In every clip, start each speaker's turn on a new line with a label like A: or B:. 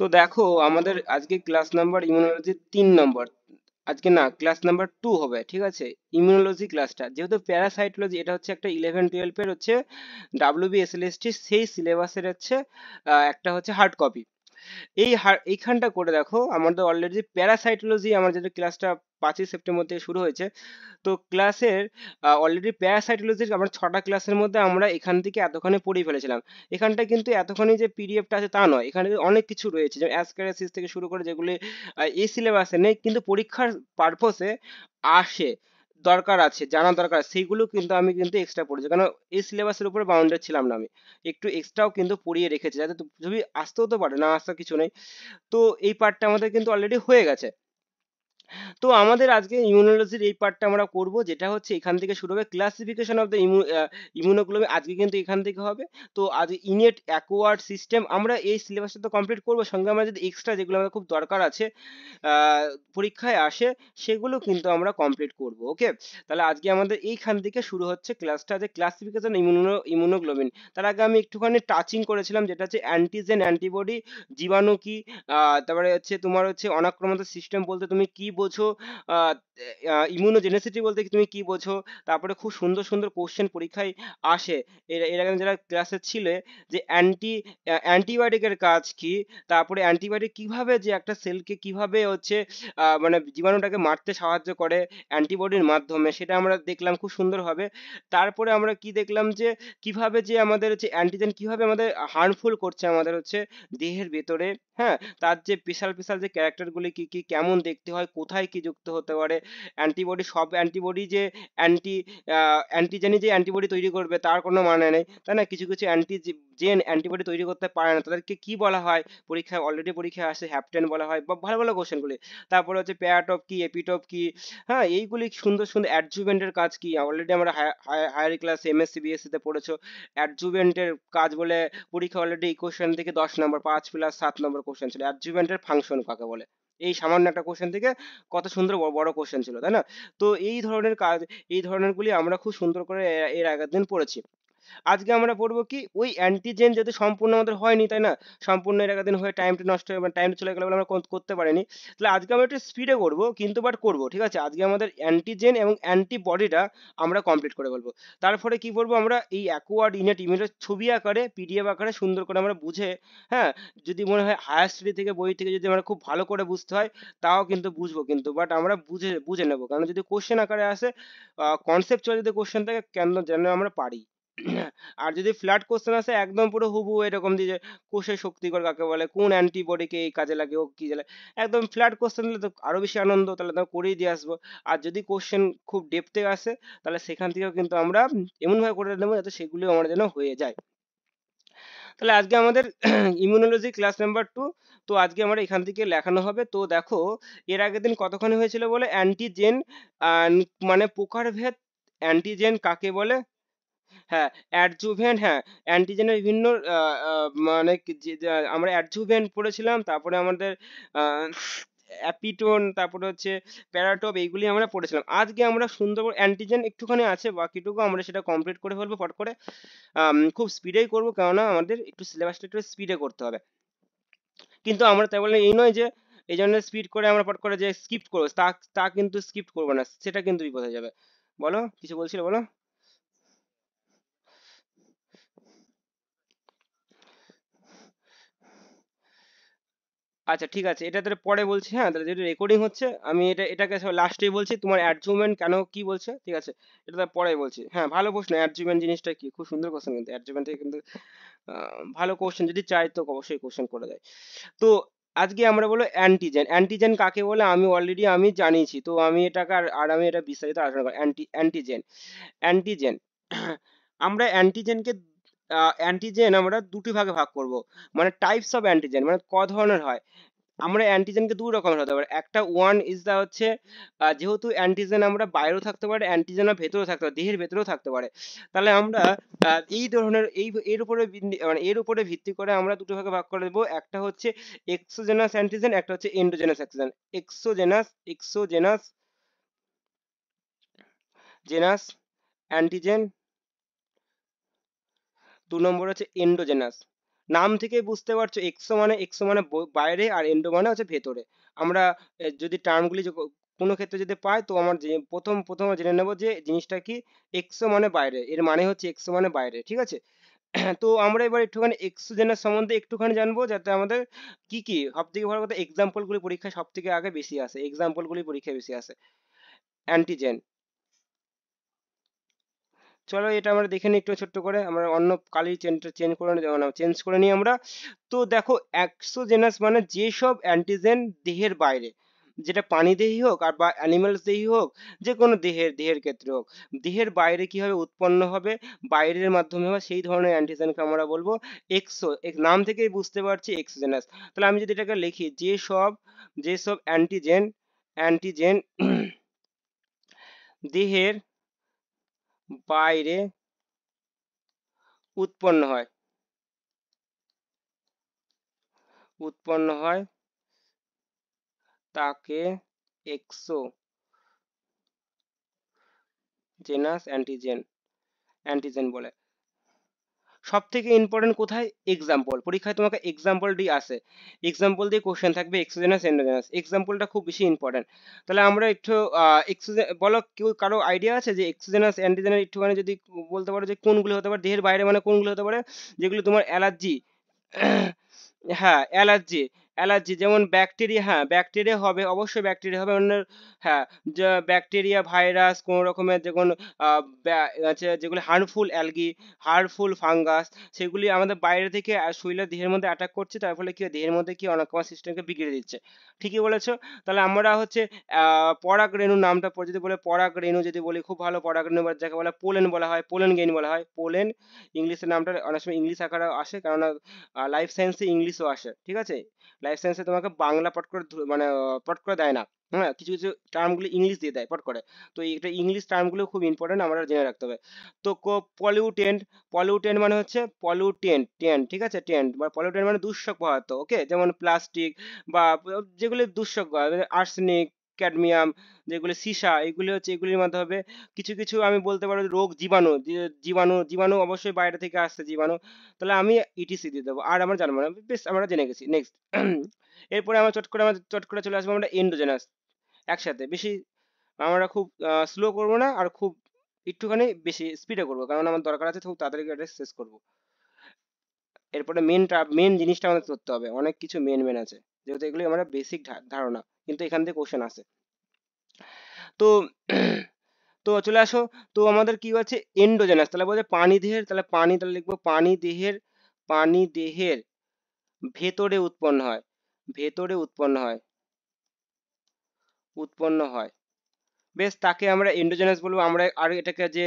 A: তো দেখো আমাদের আজকে ক্লাস নাম্বার ইমিউনোলজি তিন নম্বর আজকে না ক্লাস নাম্বার টু হবে ঠিক আছে ইমিউনোলজি ক্লাসটা যেহেতু প্যারাসাইটোলজি এটা হচ্ছে একটা ইলেভেন টুয়েলভের হচ্ছে এস টি সেই সিলেবাসের হচ্ছে একটা হচ্ছে হার্ড কপি এই এইখানটা করে দেখো আমাদের অলরেডি প্যারাসাইটোলজি আমার যেটা ক্লাসটা পাঁচই সেপ্টেম্বর থেকে শুরু হয়েছে তো ক্লাসের অলরেডি প্যারাসাইটোলজির আমরা ছটা ক্লাসের মধ্যে আমরা এখান থেকে এতক্ষণে পড়িয়ে ফেলেছিলাম এখানটা কিন্তু এতক্ষণে যে পিডিএফটা আছে তা নয় এখানে অনেক কিছু রয়েছে যেমন অ্যাসক্যারাসিস থেকে শুরু করে যেগুলি এই সিলেবাসে নেই কিন্তু পরীক্ষার পারপোসে আসে দরকার আছে জানা দরকার সেইগুলো কিন্তু আমি কিন্তু এক্সট্রা পড়েছি কারণ এই সিলেবাসের উপরে বাউন্ডার ছিলাম না আমি একটু এক্সট্রাও কিন্তু পড়িয়ে রেখেছি যাতে যদি আসতেও তো পারে না আসতে কিছু নেই তো এই পার্টটা আমাদের কিন্তু অলরেডি হয়ে গেছে তো আমাদের আজকে ইমিউনোলজির এই পার্টটা আমরা করব যেটা হচ্ছে এখান থেকে শুরু হবে ক্লাসিফিকেশন অফ দ্য ইমিউনোগ্লোবিন আজকে কিন্তু এখান থেকে হবে তো আজ ইনেট অ্যাকোয়ার্ড সিস্টেম আমরা এই সিলেবাসটা তো কমপ্লিট করবো সঙ্গে আমরা যদি এক্সট্রা যেগুলো আমাদের খুব দরকার আছে পরীক্ষায় আসে সেগুলো কিন্তু আমরা কমপ্লিট করব ওকে তাহলে আজকে আমাদের এইখান থেকে শুরু হচ্ছে ক্লাসটা যে ক্লাসিফিকেশন ইমিউনো ইমিউনোগ্লোবিন তার আগে আমি একটুখানি টাচিং করেছিলাম যেটা হচ্ছে অ্যান্টিজেন অ্যান্টিবডি জীবাণু কি তারপরে হচ্ছে তোমার হচ্ছে অনাক্রমত সিস্টেম বলতে তুমি কি বোঝো ইমিউনোজেনেসিটি বলতে তুমি কি বোঝো তারপরে খুব সুন্দর সুন্দর কোশ্চেন পরীক্ষায় আসে এর আগে যারা ক্লাসে ছিলে যে অ্যান্টি অ্যান্টিবায়োটিকের কাজ কি তারপরে অ্যান্টিবায়োটিক কিভাবে যে একটা সেলকে কিভাবে হচ্ছে মানে জীবাণুটাকে মারতে সাহায্য করে অ্যান্টিবডির মাধ্যমে সেটা আমরা দেখলাম খুব সুন্দরভাবে তারপরে আমরা কি দেখলাম যে কিভাবে যে আমাদের হচ্ছে অ্যান্টিজেন কিভাবে আমাদের হার্মফুল করছে আমাদের হচ্ছে দেহের ভেতরে হ্যাঁ তার যে স্পেশাল স্পেশাল যে ক্যারেক্টারগুলি কি কি কেমন দেখতে হয় কোথায় কি যুক্ত হতে পারে অ্যান্টিবডি সব অ্যান্টিবডি যে অ্যান্টি অ্যান্টিজেনই যে অ্যান্টিবডি তৈরি করবে তার কোনো মানে নেই তাই না কিছু কিছু অ্যান্টি জেন অ্যান্টিবডি তৈরি করতে পারে না তাদেরকে কি বলা হয় পরীক্ষায় অলরেডি পরীক্ষায় আসে হ্যাপটেন বলা হয় বা ভালো ভালো গুলি তারপরে হচ্ছে প্যারাটপ কি এপিটপ কি হ্যাঁ এইগুলি সুন্দর সুন্দর অ্যাডজুভেন্টের কাজ কি অলরেডি আমরা হায়ার ক্লাস এমএসসি তে পড়েছো অ্যাডজুভেন্টের কাজ বলে পরীক্ষা অলরেডি এই কোশ্চেন থেকে দশ নম্বর পাঁচ প্লাস সাত নম্বর কোশ্চেন ছিল অ্যাডজুভেন্টের ফাংশন কাকে বলে এই সামান্য একটা কোশ্চেন থেকে কত সুন্দর বড় কোশ্চেন ছিল তাই না তো এই ধরনের কাজ এই ধরনেরগুলি আমরা খুব সুন্দর করে এর আগের দিন পড়েছি আজকে আমরা পড়বো কি ওই অ্যান্টিজেন যেহেতু সম্পূর্ণ আমাদের হয়নি তাই না সম্পূর্ণ এর দিন হয়ে টাইমটা নষ্ট হয়ে মানে টাইমটা চলে গেলে আমরা করতে পারিনি তাহলে আজকে আমরা একটু স্পিডে করবো কিন্তু বাট করবো ঠিক আছে আজকে আমাদের অ্যান্টিজেন এবং অ্যান্টিবডিটা আমরা কমপ্লিট করে বলবো তারপরে কি করবো আমরা এই অ্যাকোয়ার্ড ইনেট ইমেলের ছবি আকারে পিডিএফ আকারে সুন্দর করে আমরা বুঝে হ্যাঁ যদি মনে হয় হায়ার স্টাডি থেকে বই থেকে যদি আমরা খুব ভালো করে বুঝতে হয় তাও কিন্তু বুঝবো কিন্তু বাট আমরা বুঝে বুঝে নেবো কারণ যদি কোশ্চেন আকারে আসে কনসেপ্ট যদি কোশ্চেন থাকে কেন যেন আমরা পারি আর যদি ফ্ল্যাট কোশ্চেন আসে একদম পুরো হুবু এরকম দিয়ে শক্তি শক্তিকর কাকে বলে কোন অ্যান্টিবডিকে এই কাজে লাগে ও কী লাগে একদম ফ্ল্যাট কোশ্চেন দিলে তো আরও বেশি আনন্দ তাহলে তো করেই দিয়ে আসবো আর যদি কোশ্চেন খুব ডেপথে আসে তাহলে সেখান থেকেও কিন্তু আমরা এমনভাবে করে নেবো যাতে সেগুলো আমার যেন হয়ে যায় তাহলে আজকে আমাদের ইমিউনোলজি ক্লাস নাম্বার টু তো আজকে আমরা এখান থেকে লেখানো হবে তো দেখো এর আগের দিন কতক্ষণ হয়েছিল বলে অ্যান্টিজেন মানে প্রকারভেদ অ্যান্টিজেন কাকে বলে হ্যাঁ অ্যাডজুভেন্ট হ্যাঁ অ্যান্টিজেনের বিভিন্ন মানে আমরা অ্যাডজুভেন্ট পড়েছিলাম তারপরে আমাদের অ্যাপিটোন তারপরে হচ্ছে প্যারাটপ এইগুলি আমরা পড়েছিলাম আজকে আমরা সুন্দর অ্যান্টিজেন একটুখানি আছে বাকিটুকু আমরা সেটা কমপ্লিট করে ফেলবো ফট করে খুব স্পিডেই করবো কেননা আমাদের একটু সিলেবাসটা একটু স্পিডে করতে হবে কিন্তু আমরা তাই বলে এই নয় যে এই জন্য স্পিড করে আমরা ফট করে যে স্কিপ করবো তা তা কিন্তু স্কিপ করবো না সেটা কিন্তু বিপদ হয়ে যাবে বলো কিছু বলছিলে বলো আচ্ছা ঠিক আছে এটা তাহলে পরে বলছি হ্যাঁ তাহলে যেটা রেকর্ডিং হচ্ছে আমি এটা এটাকে লাস্টেই বলছি তোমার অ্যাডজুমেন্ট কেন কি বলছে ঠিক আছে এটা তাহলে পরে বলছি হ্যাঁ ভালো প্রশ্ন অ্যাডজুমেন্ট জিনিসটা কি খুব সুন্দর কোশ্চেন কিন্তু অ্যাডজুমেন্টে কিন্তু ভালো কোশ্চেন যদি চাই তো অবশ্যই কোশ্চেন করে দেয় তো আজকে আমরা বলো অ্যান্টিজেন অ্যান্টিজেন কাকে বলে আমি অলরেডি আমি জানিয়েছি তো আমি এটাকে আর আমি এটা বিস্তারিত আলোচনা করবো অ্যান্টি অ্যান্টিজেন অ্যান্টিজেন আমরা অ্যান্টিজেনকে অ্যান্টিজেন আমরা দুটি ভাগে ভাগ করব মানে টাইপস অফ অ্যান্টিজেন মানে ক ধরনের হয় আমরা অ্যান্টিজেনকে দুই রকমের হতে পারে একটা ওয়ান ইজ দা হচ্ছে যেহেতু অ্যান্টিজেন আমরা বাইরেও থাকতে পারে অ্যান্টিজেন ভেতরেও থাকতে পারে দেহের ভেতরেও থাকতে পারে তাহলে আমরা এই ধরনের এই এর উপরে মানে এর উপরে ভিত্তি করে আমরা দুটো ভাগে ভাগ করে দেবো একটা হচ্ছে এক্সোজেনাস অ্যান্টিজেন একটা হচ্ছে endogenous antigen exogenous exogenous genus antigen দু নম্বর হচ্ছে এন্ডোজেনাস নাম থেকে বুঝতে পারছো এক্সো মানে এক্সো মানে বাইরে আর এন্ডো মানে হচ্ছে ভেতরে আমরা যদি টার্মগুলি কোনো ক্ষেত্রে যদি পাই তো আমার প্রথম প্রথম জেনে নেবো যে জিনিসটা কি এক্সো মানে বাইরে এর মানে হচ্ছে এক্সো মানে বাইরে ঠিক আছে তো আমরা এবার একটুখানি এক্সোজেনের সম্বন্ধে একটুখানি জানবো যাতে আমাদের কি কি থেকে ভালো কথা এক্সাম্পলগুলি পরীক্ষায় সবথেকে আগে বেশি আসে এক্সাম্পলগুলি পরীক্ষায় বেশি আসে অ্যান্টিজেন চলো এটা আমরা দেখে নিই একটু ছোট্ট করে আমরা অন্য কালি চেনটা চেঞ্জ করে নিই চেঞ্জ করে নিই আমরা তো দেখো অ্যাক্সোজেনাস মানে যেসব অ্যান্টিজেন দেহের বাইরে যেটা পানি দেহি হোক আর বা অ্যানিমালস দেহি হোক যে কোনো দেহের দেহের ক্ষেত্রে হোক দেহের বাইরে কীভাবে উৎপন্ন হবে বাইরের মাধ্যমে হবে সেই ধরনের অ্যান্টিজেনকে আমরা বলবো এক্সো নাম থেকেই বুঝতে পারছি এক্সোজেনাস তাহলে আমি যদি এটাকে লিখি যে সব যেসব অ্যান্টিজেন অ্যান্টিজেন দেহের বাইরে উৎপন্ন হয় উৎপন্ন হয় তাকে এক্সো জেনাস অ্যান্টিজেন অ্যান্টিজেন বলে সব থেকে ইম্পর্টেন্ট কোথায় এক্সাম্পল পরীক্ষায় তোমাকে এক্সাম্পল আসে এক্সাম্পল দিয়ে কোশ্চেন থাকবে এক্সোজেনাস এন্ডোজেনাস এক্সাম্পলটা খুব বেশি ইম্পর্টেন্ট তাহলে আমরা একটু এক্সোজেন বলো কেউ কারো আইডিয়া আছে যে এক্সোজেনাস অ্যান্টিজেনাস একটুখানি যদি বলতে পারো যে কোনগুলো হতে পারে দেহের বাইরে মানে কোনগুলো হতে পারে যেগুলো তোমার অ্যালার্জি হ্যাঁ অ্যালার্জি অ্যালার্জি যেমন ব্যাকটেরিয়া হ্যাঁ ব্যাকটেরিয়া হবে অবশ্যই ব্যাকটেরিয়া হবে অন্য হ্যাঁ ব্যাকটেরিয়া ভাইরাস কোনো রকমের যে কোনো আছে যেগুলি হার্মফুল অ্যালগি হার্মফুল ফাঙ্গাস সেগুলি আমাদের বাইরে থেকে শরীরের দেহের মধ্যে অ্যাটাক করছে তার ফলে কি দেহের মধ্যে কি অনেক অনাকমা সিস্টেমকে বিগড়ে দিচ্ছে ঠিকই বলেছো তাহলে আমরা হচ্ছে পরাগ রেণু নামটা যদি বলে পরাগ রেণু যদি বলি খুব ভালো পরাগ রেণু যাকে বলে পোলেন বলা হয় পোলেন গেইন বলা হয় পোলেন ইংলিশের নামটা অনেক সময় ইংলিশ আকারে আসে কারণ লাইফ সায়েন্সে ইংলিশও আসে ঠিক আছে লাইফ সায়েন্সে তোমাকে বাংলা পট করে মানে পট করে দেয় না হ্যাঁ কিছু কিছু টার্মগুলো ইংলিশ দিয়ে দেয় পট করে তো এটা ইংলিশ টার্মগুলো খুব ইম্পর্টেন্ট আমরা জেনে রাখতে হবে তো পলিউটেন্ট পলিউটেন্ট মানে হচ্ছে পলিউটেন্ট টেন্ট ঠিক আছে টেন্ট বা পলিউটেন্ট মানে দূষক পদার্থ ওকে যেমন প্লাস্টিক বা যেগুলো দূষক আর্সেনিক ক্যাডমিয়াম যেগুলি সীসা এগুলি হচ্ছে এগুলির মাধ্যমে কিছু কিছু আমি বলতে পারো রোগ জীবাণু জীবাণু জীবাণু অবশ্যই বাইরে থেকে আসছে জীবাণু তাহলে আমি ইটিসি e দিয়ে দেবো আর আমরা জানবো না বেশ আমরা জেনে গেছি নেক্সট এরপরে আমরা চট করে আমরা চট করে চলে আসবো আমরা এন্ডোজেনাস একসাথে বেশি আমরা খুব স্লো করব না আর খুব একটুখানি বেশি স্পিডে করব কারণ আমার দরকার আছে খুব তাড়াতাড়ি এটা শেষ করব এরপরে মেনটা মেন জিনিসটা আমাদের করতে হবে অনেক কিছু মেন মেন আছে যেহেতু এগুলি আমরা বেসিক ধারণা কিন্তু এখান থেকে কোশ্চেন আসে তো তো চলে আসো তো আমাদের কি আছে এন্ডোজেনাস তাহলে বলছে পানি দেহের তাহলে পানি তাহলে লিখবো পানি দেহের পানি দেহের ভেতরে উৎপন্ন হয় ভেতরে উৎপন্ন হয় উৎপন্ন হয় বেশ তাকে আমরা এন্ডোজেনাস বলবো আমরা আর এটাকে যে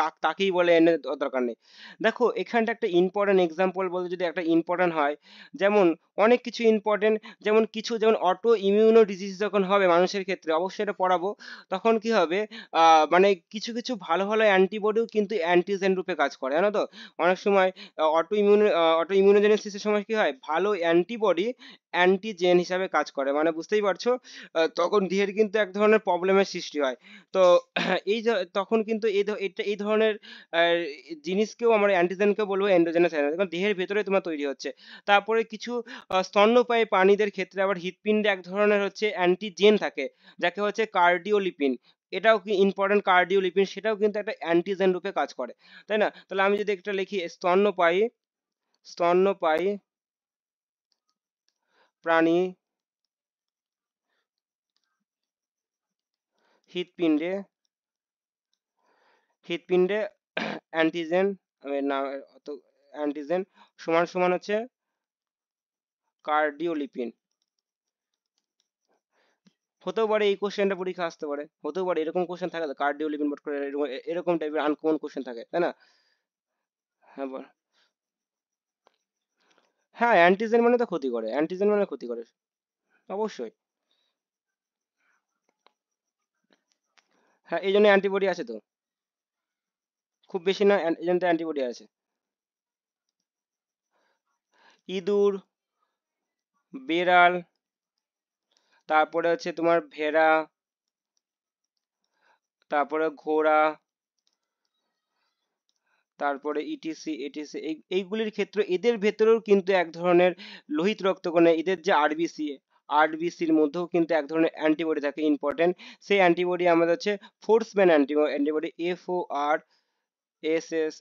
A: কাক তাকেই বলে এনে দরকার নেই দেখো এখানটা একটা ইম্পর্টেন্ট এক্সাম্পল বলতে যদি একটা ইম্পর্টেন্ট হয় যেমন অনেক কিছু ইম্পর্টেন্ট যেমন কিছু যেমন অটো ইমিউনো ডিজিজ যখন হবে মানুষের ক্ষেত্রে অবশ্যই এটা পড়াবো তখন কি হবে মানে কিছু কিছু ভালো ভালো অ্যান্টিবডিও কিন্তু অ্যান্টিজেন রূপে কাজ করে জানো তো অনেক সময় অটো ইমিউন অটো ইমিউনোজেনেসিসের সময় কি হয় ভালো অ্যান্টিবডি অ্যান্টিজেন হিসাবে কাজ করে মানে বুঝতেই পারছো তখন দেহের কিন্তু এক ধরনের প্রবলেমের সৃষ্টি হয় হয় তো এই তখন কিন্তু এই এই ধরনের জিনিসকেও আমরা অ্যান্টিজেনকে বলবো অ্যান্ড্রোজেনাস অ্যান্টিজেন কারণ দেহের ভেতরে তোমার তৈরি হচ্ছে তারপরে কিছু স্তন্যপায়ী প্রাণীদের ক্ষেত্রে আবার হৃৎপিণ্ডে এক ধরনের হচ্ছে অ্যান্টিজেন থাকে যাকে হচ্ছে কার্ডিওলিপিন এটাও কি ইম্পর্টেন্ট কার্ডিওলিপিন সেটাও কিন্তু একটা অ্যান্টিজেন রূপে কাজ করে তাই না তাহলে আমি যদি একটা লিখি স্তন্যপায়ী স্তন্যপায়ী প্রাণী হৃৎপিণ্ডে হৃৎপিণ্ডে অ্যান্টিজেন অ্যান্টিজেন সমান সমান হচ্ছে কার্ডিওলিপিন হতেও পারে এই কোশ্চেনটা পরীক্ষা আসতে পারে হতেও পারে এরকম কোশ্চেন থাকে তো কার্ডিওলিপিন বট করে এরকম টাইপের আনকমন কোশ্চেন থাকে তাই না হ্যাঁ বল হ্যাঁ অ্যান্টিজেন মানে তো ক্ষতি করে অ্যান্টিজেন মানে ক্ষতি করে অবশ্যই হ্যাঁ এই জন্য অ্যান্টিবডি আছে তো খুব বেশি না এই জন্য অ্যান্টিবডি আছে ইঁদুর বেড়াল তারপরে হচ্ছে তোমার ভেড়া তারপরে ঘোড়া তারপরে ইটিসি e এটিসি এইগুলির ক্ষেত্রে এদের ভেতরেও কিন্তু এক ধরনের লোহিত রক্তকণে এদের যে আরবিসি আরবিসির মধ্যেও কিন্তু এক ধরনের অ্যান্টিবডি থাকে ইম্পর্টেন্ট সেই অ্যান্টিবডি আমাদের হচ্ছে Forssman anti antibody F O R S S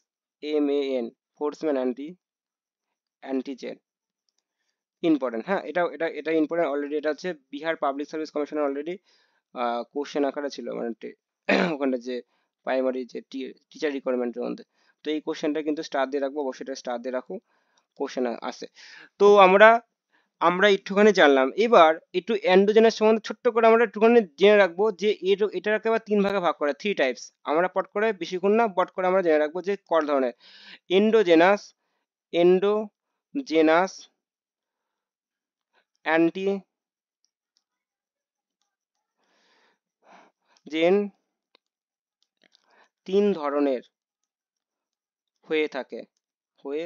A: M A N Forssman anti antigen important হ্যাঁ এটা এটা এটা ইম্পর্টেন্ট অলরেডি এটা হচ্ছে Bihar public service commission already question আকারে ছিল মানে ওখানটা যে প্রাইমারি যে টিচার রিকোয়ারমেন্টের মধ্যে তো এই কোশ্চেনটা কিন্তু স্টার দিয়ে রাখবো অবশ্যই এটা স্টার দিয়ে রাখো কোশ্চেন আসে তো আমরা আমরা একটুখানি জানলাম এবার একটু অ্যান্ড্রোজেনের সম্বন্ধে ছোট্ট করে আমরা একটুখানি জেনে রাখবো যে এটা এটাকে আবার তিন ভাগে ভাগ করে থ্রি টাইপস আমরা পট করে বেশিক্ষণ না বট করে আমরা জেনে রাখবো যে কর ধরনের এন্ডোজেনাস এন্ডোজেনাস অ্যান্টি জেন তিন ধরনের হয়ে থাকে হয়ে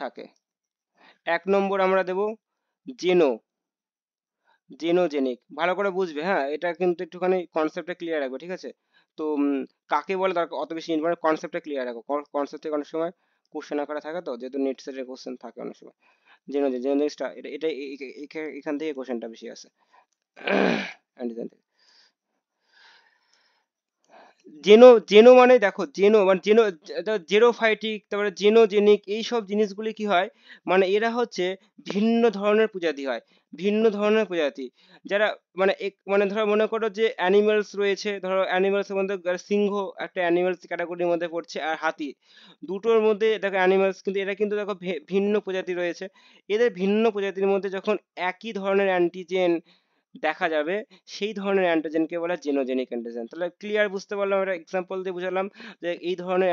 A: থাকে এক নম্বর আমরা দেব জেনো জেনোজেনিক ভালো করে বুঝবে হ্যাঁ এটা কিন্তু একটুখানি কনসেপ্টটা ক্লিয়ার রাখবে ঠিক আছে তো কাকে বলে তার অত বেশি ইনফরমেশন কনসেপ্টটা ক্লিয়ার রাখো কনসেপ্ট থেকে অনেক সময় কোশ্চেন আকারে থাকে তো যেহেতু নেট সেটের কোশ্চেন থাকে অনেক সময় জেনোজেনিক্সটা এটা এটা এখান থেকে কোশ্চেনটা বেশি আছে অ্যান্ড জেনো জেনো মানে দেখো জেনো মানে জেনো জেরোফাইটিক তারপরে জেনোজেনিক এইসব জিনিসগুলি কি হয় মানে এরা হচ্ছে ভিন্ন ধরনের প্রজাতি হয় ভিন্ন ধরনের প্রজাতি যারা মানে এক মানে ধরো মনে করো যে অ্যানিমেলস রয়েছে ধরো অ্যানিমেলসের মধ্যে সিংহ একটা অ্যানিমেলস ক্যাটাগরির মধ্যে পড়ছে আর হাতি দুটোর মধ্যে দেখো অ্যানিমেলস কিন্তু এরা কিন্তু দেখো ভিন্ন প্রজাতি রয়েছে এদের ভিন্ন প্রজাতির মধ্যে যখন একই ধরনের অ্যান্টিজেন দেখা যাবে সেই ধরনের অ্যান্টিজেনকে বলে জেনোজেনিক অ্যান্টিজেন তাহলে ক্লিয়ার বুঝতে পারলাম আমরা এক্সাম্পল দিয়ে বুঝালাম যে এই ধরনের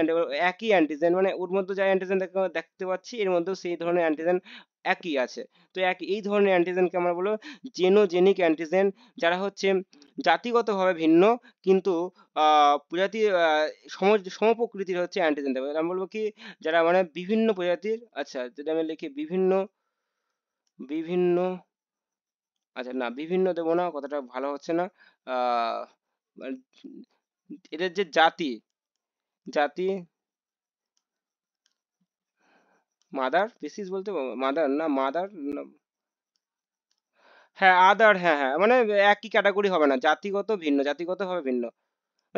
A: একই অ্যান্টিজেন মানে ওর মধ্যে যা অ্যান্টিজেন দেখতে পাচ্ছি এর মধ্যেও সেই ধরনের অ্যান্টিজেন একই আছে তো এক এই ধরনের অ্যান্টিজেনকে আমরা বলবো জেনোজেনিক অ্যান্টিজেন যারা হচ্ছে জাতিগতভাবে ভিন্ন কিন্তু প্রজাতি সম সমপ্রকৃতির হচ্ছে অ্যান্টিজেন দেবে আমি বলবো কি যারা মানে বিভিন্ন প্রজাতির আচ্ছা যদি আমি লিখি বিভিন্ন বিভিন্ন আচ্ছা না বিভিন্ন দেব না কথাটা ভালো হচ্ছে না মানে এদের যে জাতি জাতি মাদার পিসিস বলতে মাদার না মাদার হ্যাঁ আদার হ্যাঁ হ্যাঁ মানে একই ক্যাটাগরি হবে না জাতিগত ভিন্ন জাতিগত হবে ভিন্ন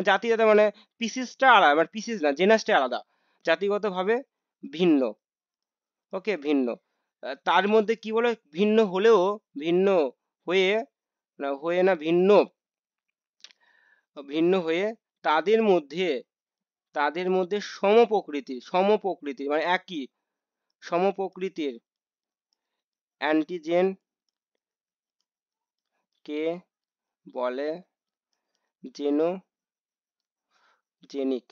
A: জাতিগত মানে পিসিসটা আলাদা মানে পিসিস না জেনাসটা আলাদা জাতিগতভাবে ভিন্ন ওকে ভিন্ন তার মধ্যে কি বলে ভিন্ন হলেও ভিন্ন হয়ে হয়ে না ভিন্ন ভিন্ন হয়ে তাদের মধ্যে তাদের মধ্যে সমপ্রকৃতির সমপ্রকৃতির মানে একই সমপ্রকৃতির অ্যান্টিজেন কে বলে জেনো জেনিক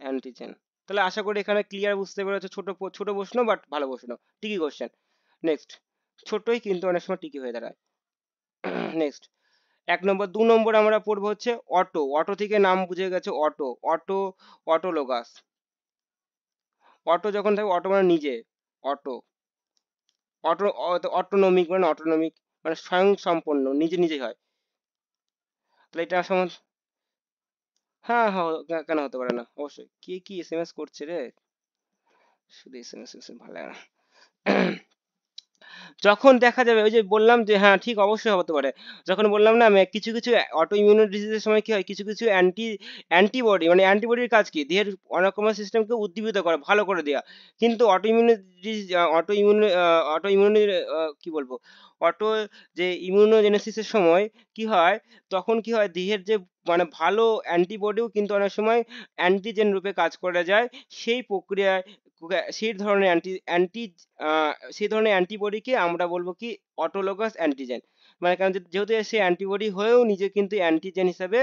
A: অ্যান্টিজেন তাহলে আশা করি এখানে ক্লিয়ার বুঝতে পেরেছো ছোট ছোট প্রশ্ন বাট ভালো প্রশ্ন ঠিকই কোশ্চেন নেক্সট ছোটই কিন্তু অনেক সময় টিকি হয়ে দাঁড়ায় নেক্সট এক নম্বর দু নম্বর আমরা পড়বো হচ্ছে অটো অটো থেকে নাম বুঝে গেছে auto auto autologous auto যখন থাকে অটো মানে নিজে অটো অটো অটোনমিক মানে অটোনমিক মানে স্বয়ং সম্পন্ন নিজে নিজে হয় তাহলে এটা সমান হ্যাঁ, হ্যাঁ হ্যাঁ কেন হতে পারে না অবশ্যই কে কি এস এম এস করছে রে শুধু এস এম এস ভালো লাগে না যখন দেখা যাবে ওই যে বললাম যে হ্যাঁ ঠিক অবশ্যই হতে পারে যখন বললাম না কিছু কিছু অটো ইমিউনো ডিজিজের সময় কি হয় কিছু কিছু অ্যান্টি অ্যান্টিবডি মানে অ্যান্টিবডির কাজ কি দেহের রকমের সিস্টেমকে উদ্দীপিত করা ভালো করে দেওয়া কিন্তু auto immuno auto immune auto immune কি বলবো অটো যে ইমিউনোজেনেসিসের সময় কি হয় তখন কি হয় দেহের যে মানে ভালো অ্যান্টিবডিও কিন্তু অনেক সময় অ্যান্টিজেন রূপে কাজ করা যায় সেই প্রক্রিয়ায় সেই ধরনের অ্যান্টি অ্যান্টি সেই ধরনের অ্যান্টিবডিকে আমরা বলবো কি অটোলোগাস অ্যান্টিজেন মানে কারণ যেহেতু সে অ্যান্টিবডি হয়েও নিজে কিন্তু অ্যান্টিজেন হিসাবে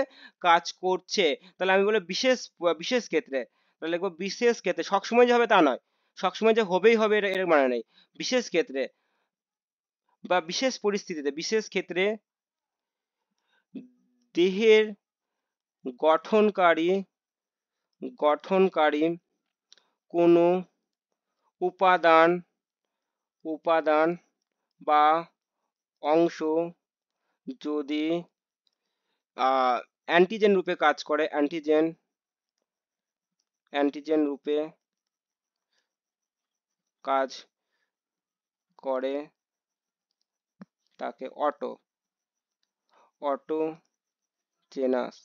A: কাজ করছে তাহলে আমি বলবো বিশেষ বিশেষ ক্ষেত্রে তাহলে লিখবো বিশেষ ক্ষেত্রে সবসময় যে হবে তা নয় সবসময় যে হবেই হবে এটা এর মানে নেই বিশেষ ক্ষেত্রে বা বিশেষ পরিস্থিতিতে বিশেষ ক্ষেত্রে দেহের গঠনকারী গঠনকারী কোনো উপাদান উপাদান বা অংশ যদি অ্যান্টিজেন রূপে কাজ করে অ্যান্টিজেন অ্যান্টিজেন রূপে কাজ করে তাকে অটো অটো জেনাস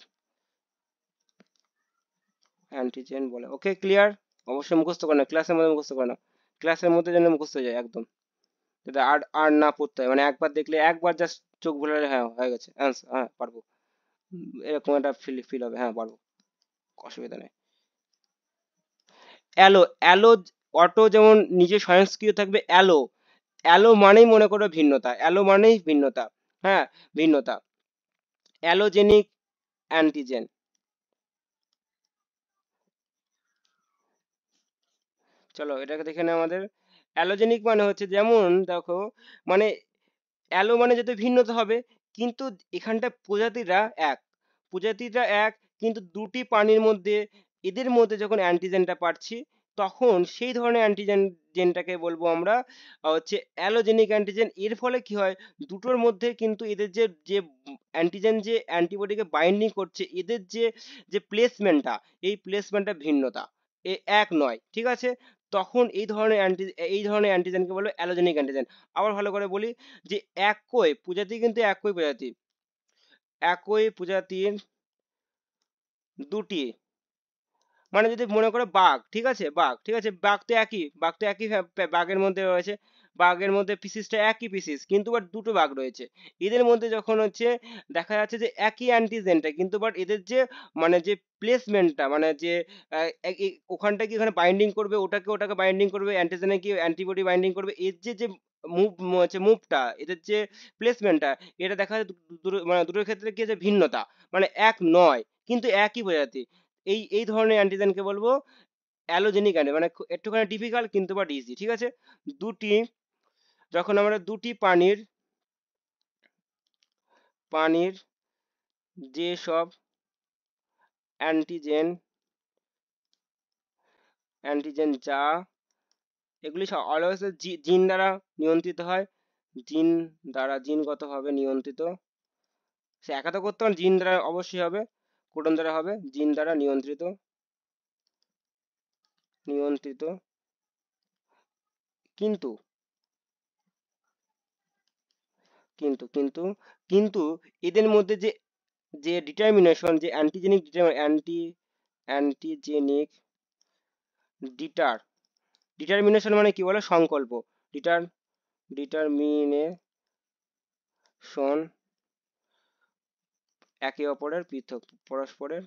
A: অ্যান্টিজেন বলে ওকে ক্লিয়ার অবশ্যই মুখস্থ করে না ক্লাসের মধ্যে মুখস্থ করে না ক্লাসের মধ্যে যেন মুখস্থ হয়ে যায় একদম যাতে আর আর না পড়তে হয় মানে একবার দেখলে একবার জাস্ট চোখ ভুলালে হ্যাঁ হয়ে গেছে অ্যান্সার হ্যাঁ পারবো এরকম একটা ফিল ফিল হবে হ্যাঁ পারবো অসুবিধা নেই অ্যালো অ্যালো অটো যেমন নিজে স্বয়ংক্রিয় থাকবে অ্যালো অ্যালো মানেই মনে করো ভিন্নতা অ্যালো মানেই ভিন্নতা হ্যাঁ ভিন্নতা অ্যালোজেনিক অ্যান্টিজেন চলো এটাকে দেখে নেই আমাদের অ্যালোজেনিক মানে হচ্ছে যেমন দেখো মানে অ্যালো মানে যাতে ভিন্নতা হবে কিন্তু এখানটা প্রজাতিরা এক প্রজাতিরা এক কিন্তু দুটি পানির মধ্যে এদের মধ্যে যখন অ্যান্টিজেনটা পাচ্ছি তখন সেই ধরনের অ্যান্টিজেন জেনটাকে বলবো আমরা হচ্ছে অ্যালোজেনিক অ্যান্টিজেন এর ফলে কি হয় দুটোর মধ্যে কিন্তু এদের যে যে অ্যান্টিজেন যে অ্যান্টিবডিকে বাইন্ডিং করছে এদের যে যে প্লেসমেন্টটা এই প্লেসমেন্টটা ভিন্নতা এ এক নয় ঠিক আছে তখন এই ধরনের অ্যান্টি এই ধরনের অ্যান্টিজেনকে বলবে অ্যালোজেনিক অ্যান্টিজেন আবার ভালো করে বলি যে একই প্রজাতি কিন্তু একই প্রজাতি একই প্রজাতির দুটি মানে যদি মনে করো বাঘ ঠিক আছে বাঘ ঠিক আছে বাঘ তো একই বাঘ তো একই বাঘের মধ্যে রয়েছে বাঘের মধ্যে পিসিসটা একই পিসিস কিন্তু বাট দুটো বাঘ রয়েছে এদের মধ্যে যখন হচ্ছে দেখা যাচ্ছে যে একই অ্যান্টিজেনটা কিন্তু বাট এদের যে মানে যে প্লেসমেন্টটা মানে যে ওখানটা কি ওখানে বাইন্ডিং করবে ওটাকে ওটাকে বাইন্ডিং করবে অ্যান্টিজেনে কি অ্যান্টিবডি বাইন্ডিং করবে এর যে যে মুভ হচ্ছে মুভটা এদের যে প্লেসমেন্টটা এটা দেখা যায় মানে দুটোর ক্ষেত্রে কি যে ভিন্নতা মানে এক নয় কিন্তু একই প্রজাতি এই এই ধরনের অ্যান্টিজেনকে বলবো অ্যালোজেনিক অ্যান্টি মানে একটুখানি ডিফিকাল্ট কিন্তু বাট ইজি ঠিক আছে দুটি যখন আমরা দুটি পানির পানির যে সব অ্যান্টিজেন অ্যান্টিজেন যা এগুলি অলওয়েজ জিন দ্বারা নিয়ন্ত্রিত হয় জিন দ্বারা জিনগতভাবে নিয়ন্ত্রিত সে একা তো করতে জিন দ্বারা অবশ্যই হবে কোটন দ্বারা হবে জিন দ্বারা নিয়ন্ত্রিত নিয়ন্ত্রিত কিন্তু কিন্তু কিন্তু কিন্তু এদের মধ্যে যে যে ডিটারমিনেশন যে antigenic anti antigenic deter determination মানে কি বলে সংকল্প ডিটার ডিটারমিনেশন একে অপরের পৃথক পরস্পরের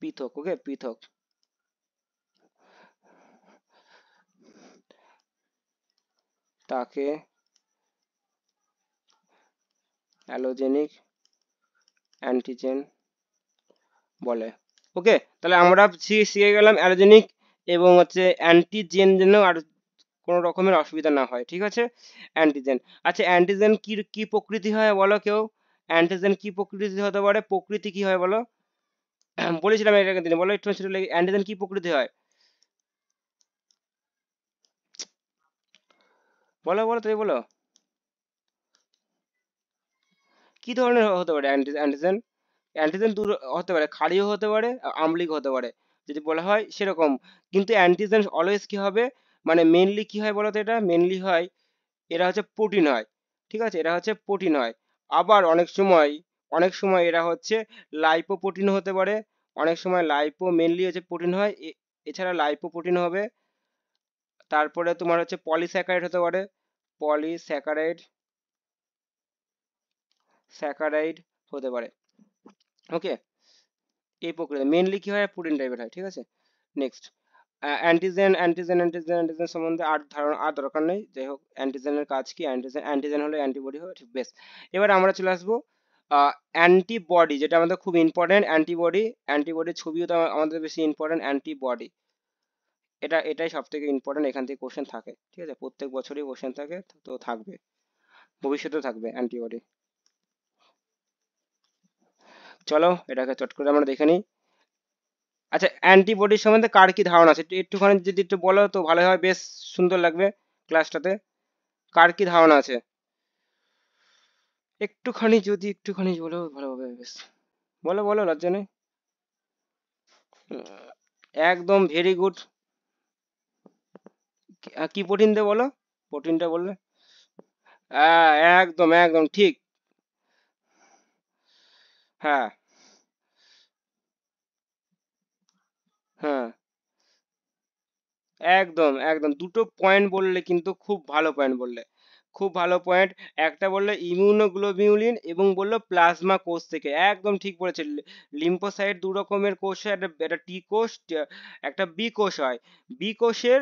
A: পৃথক ওকে পৃথক তাকে অ্যালোজেনিক অ্যান্টিজেন বলে ওকে তাহলে আমরা শিখে গেলাম অ্যালোজেনিক এবং হচ্ছে অ্যান্টিজেন যেন আর কোনো রকমের অসুবিধা না হয় ঠিক আছে অ্যান্টিজেন আচ্ছা অ্যান্টিজেন কি কি প্রকৃতি হয় বলো কেউ অ্যান্টিজেন কি প্রকৃতি হতে পারে প্রকৃতি কি হয় বলো বলেছিলাম এটাকে দিনে বলো একটু সেটা অ্যান্টিজেন কি প্রকৃতি হয় বলো বলো তুমি বলো কি ধরনের হতে পারে অ্যান্টিজেন অ্যান্টিজেন দু হতে পারে ক্ষারীয় হতে পারে আম্লিক হতে পারে যদি বলা হয় সেরকম কিন্তু অ্যান্টিজেন অলওয়েজ কি হবে মানে মেনলি কি হয় বলতো এটা মেনলি হয় এরা হচ্ছে প্রোটিন হয় ঠিক আছে এরা হচ্ছে প্রোটিন হয় আবার অনেক সময় অনেক সময় এরা হচ্ছে লাইপো প্রোটিন হতে পারে অনেক সময় লাইপো মেনলি হচ্ছে প্রোটিন হয় এছাড়া লাইপো প্রোটিন হবে তারপরে তোমার হচ্ছে পলিস্যাকারাইড হতে পারে পলিস্যাকারাইড স্যাকারাইড হতে পারে ওকে এই প্রক্রিয়া মেনলি কি হয় প্রোটিন টাইপের হয় ঠিক আছে next antigen antigen antigen antigen সম্বন্ধে আর ধারণা আর দরকার নেই যাই হোক অ্যান্টিজেনের কাজ কি অ্যান্টিজেন অ্যান্টিজেন হলো অ্যান্টিবডি হয় ঠিক বেশ এবার আমরা চলে আসবো অ্যান্টিবডি যেটা আমাদের খুব ইম্পর্টেন্ট অ্যান্টিবডি অ্যান্টিবডির ছবিও তো আমাদের বেশি ইম্পর্টেন্ট অ্যান্টিবডি এটা এটাই সব থেকে ইম্পর্টেন্ট এখান থেকে কোশ্চেন থাকে ঠিক আছে প্রত্যেক বছরই কোশ্চেন থাকে তো থাকবে ভবিষ্যতেও থাকবে অ্যান্টিবডি চলো এটাকে চট করে আমরা দেখে নিই আচ্ছা অ্যান্টিবডির সম্বন্ধে কার কি ধারণা আছে একটুখানি যদি একটু বলো তো ভালো হয় বেশ সুন্দর লাগবে ক্লাসটাতে কার কি ধারণা আছে একটুখানি যদি একটুখানি বলো ভালো হবে বেশ বলো বলো লজ্জা নেই একদম ভেরি গুড কি প্রোটিন দে বলো প্রোটিনটা বললে একদম একদম ঠিক হ্যাঁ হ্যাঁ একদম একদম দুটো পয়েন্ট বললে কিন্তু খুব ভালো পয়েন্ট বললে খুব ভালো পয়েন্ট একটা বললো ইমিউনোগ্লোবিউলিন এবং বললো প্লাজমা কোষ থেকে একদম ঠিক বলেছে লিম্পোসাইট দু রকমের কোষ হয় একটা একটা টি কোষ একটা বি কোষ হয় বি কোষের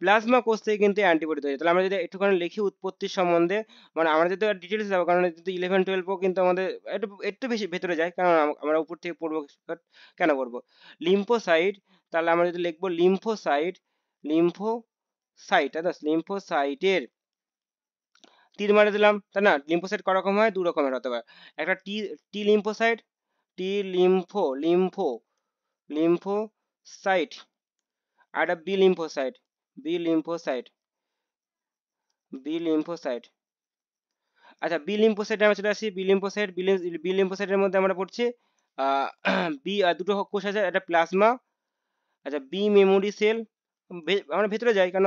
A: প্লাজমা কোষ থেকে কিন্তু অ্যান্টিবডি তৈরি তাহলে আমরা যদি একটুখানি লিখি উৎপত্তি সম্বন্ধে মানে আমরা যদি ডিটেলস যাবো কারণ যদি ইলেভেন টুয়েলভও কিন্তু আমাদের একটু একটু বেশি ভেতরে যায় কারণ আমরা উপর থেকে পড়বো কেন পড়বো লিম্পোসাইট তাহলে আমরা যদি লিখবো লিম্ফোসাইট লিম্ফোসাইট তাই লিম্ফোসাইটের তীর মারে দিলাম তাই না লিম্ফোসাইট রকম হয় দু রকমের হতে পারে একটা টি টি লিম্ফোসাইট টি লিম্ফো লিম্ফো লিম্ফোসাইট আর একটা B lymphocyte B lymphocyte B lymphocyte আচ্ছা বি লিম্ফোসাইটে আমরা চলে আসি বি লিম্ফোসাইট বি লিম্ফোসাইটের মধ্যে আমরা পড়ছি বি দুটো কোষ আছে একটা প্লাজমা আচ্ছা বি মেমোরি সেল আমরা ভেতরে যাই কেন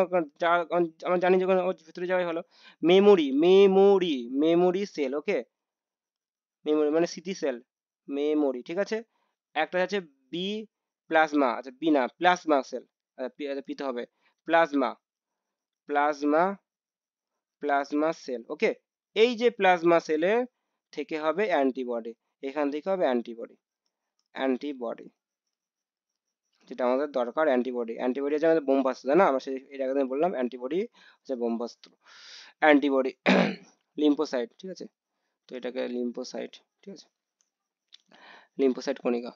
A: আমরা জানি যখন ভেতরে যাওয়াই হলো memory memory memory cell okay memory মানে সিটি সেল মেমোরি ঠিক আছে একটা আছে বি প্লাজমা আচ্ছা বি না প্লাজমা সেল আচ্ছা আচ্ছা পিতে হবে plasma plasma plasma cell okay এই যে প্লাজমা সেলের থেকে হবে অ্যান্টিবডি এখান থেকে হবে অ্যান্টিবডি অ্যান্টিবডি যেটা আমাদের দরকার অ্যান্টিবডি অ্যান্টিবডি হচ্ছে আমাদের বোমবাস্ত্র তাই না আমরা সেই এর আগে বললাম অ্যান্টিবডি হচ্ছে বোম্বাস্ত্র অ্যান্টিবডি লিম্পোসাইট ঠিক আছে তো এটাকে লিম্পোসাইট ঠিক আছে লিম্পোসাইট কণিকা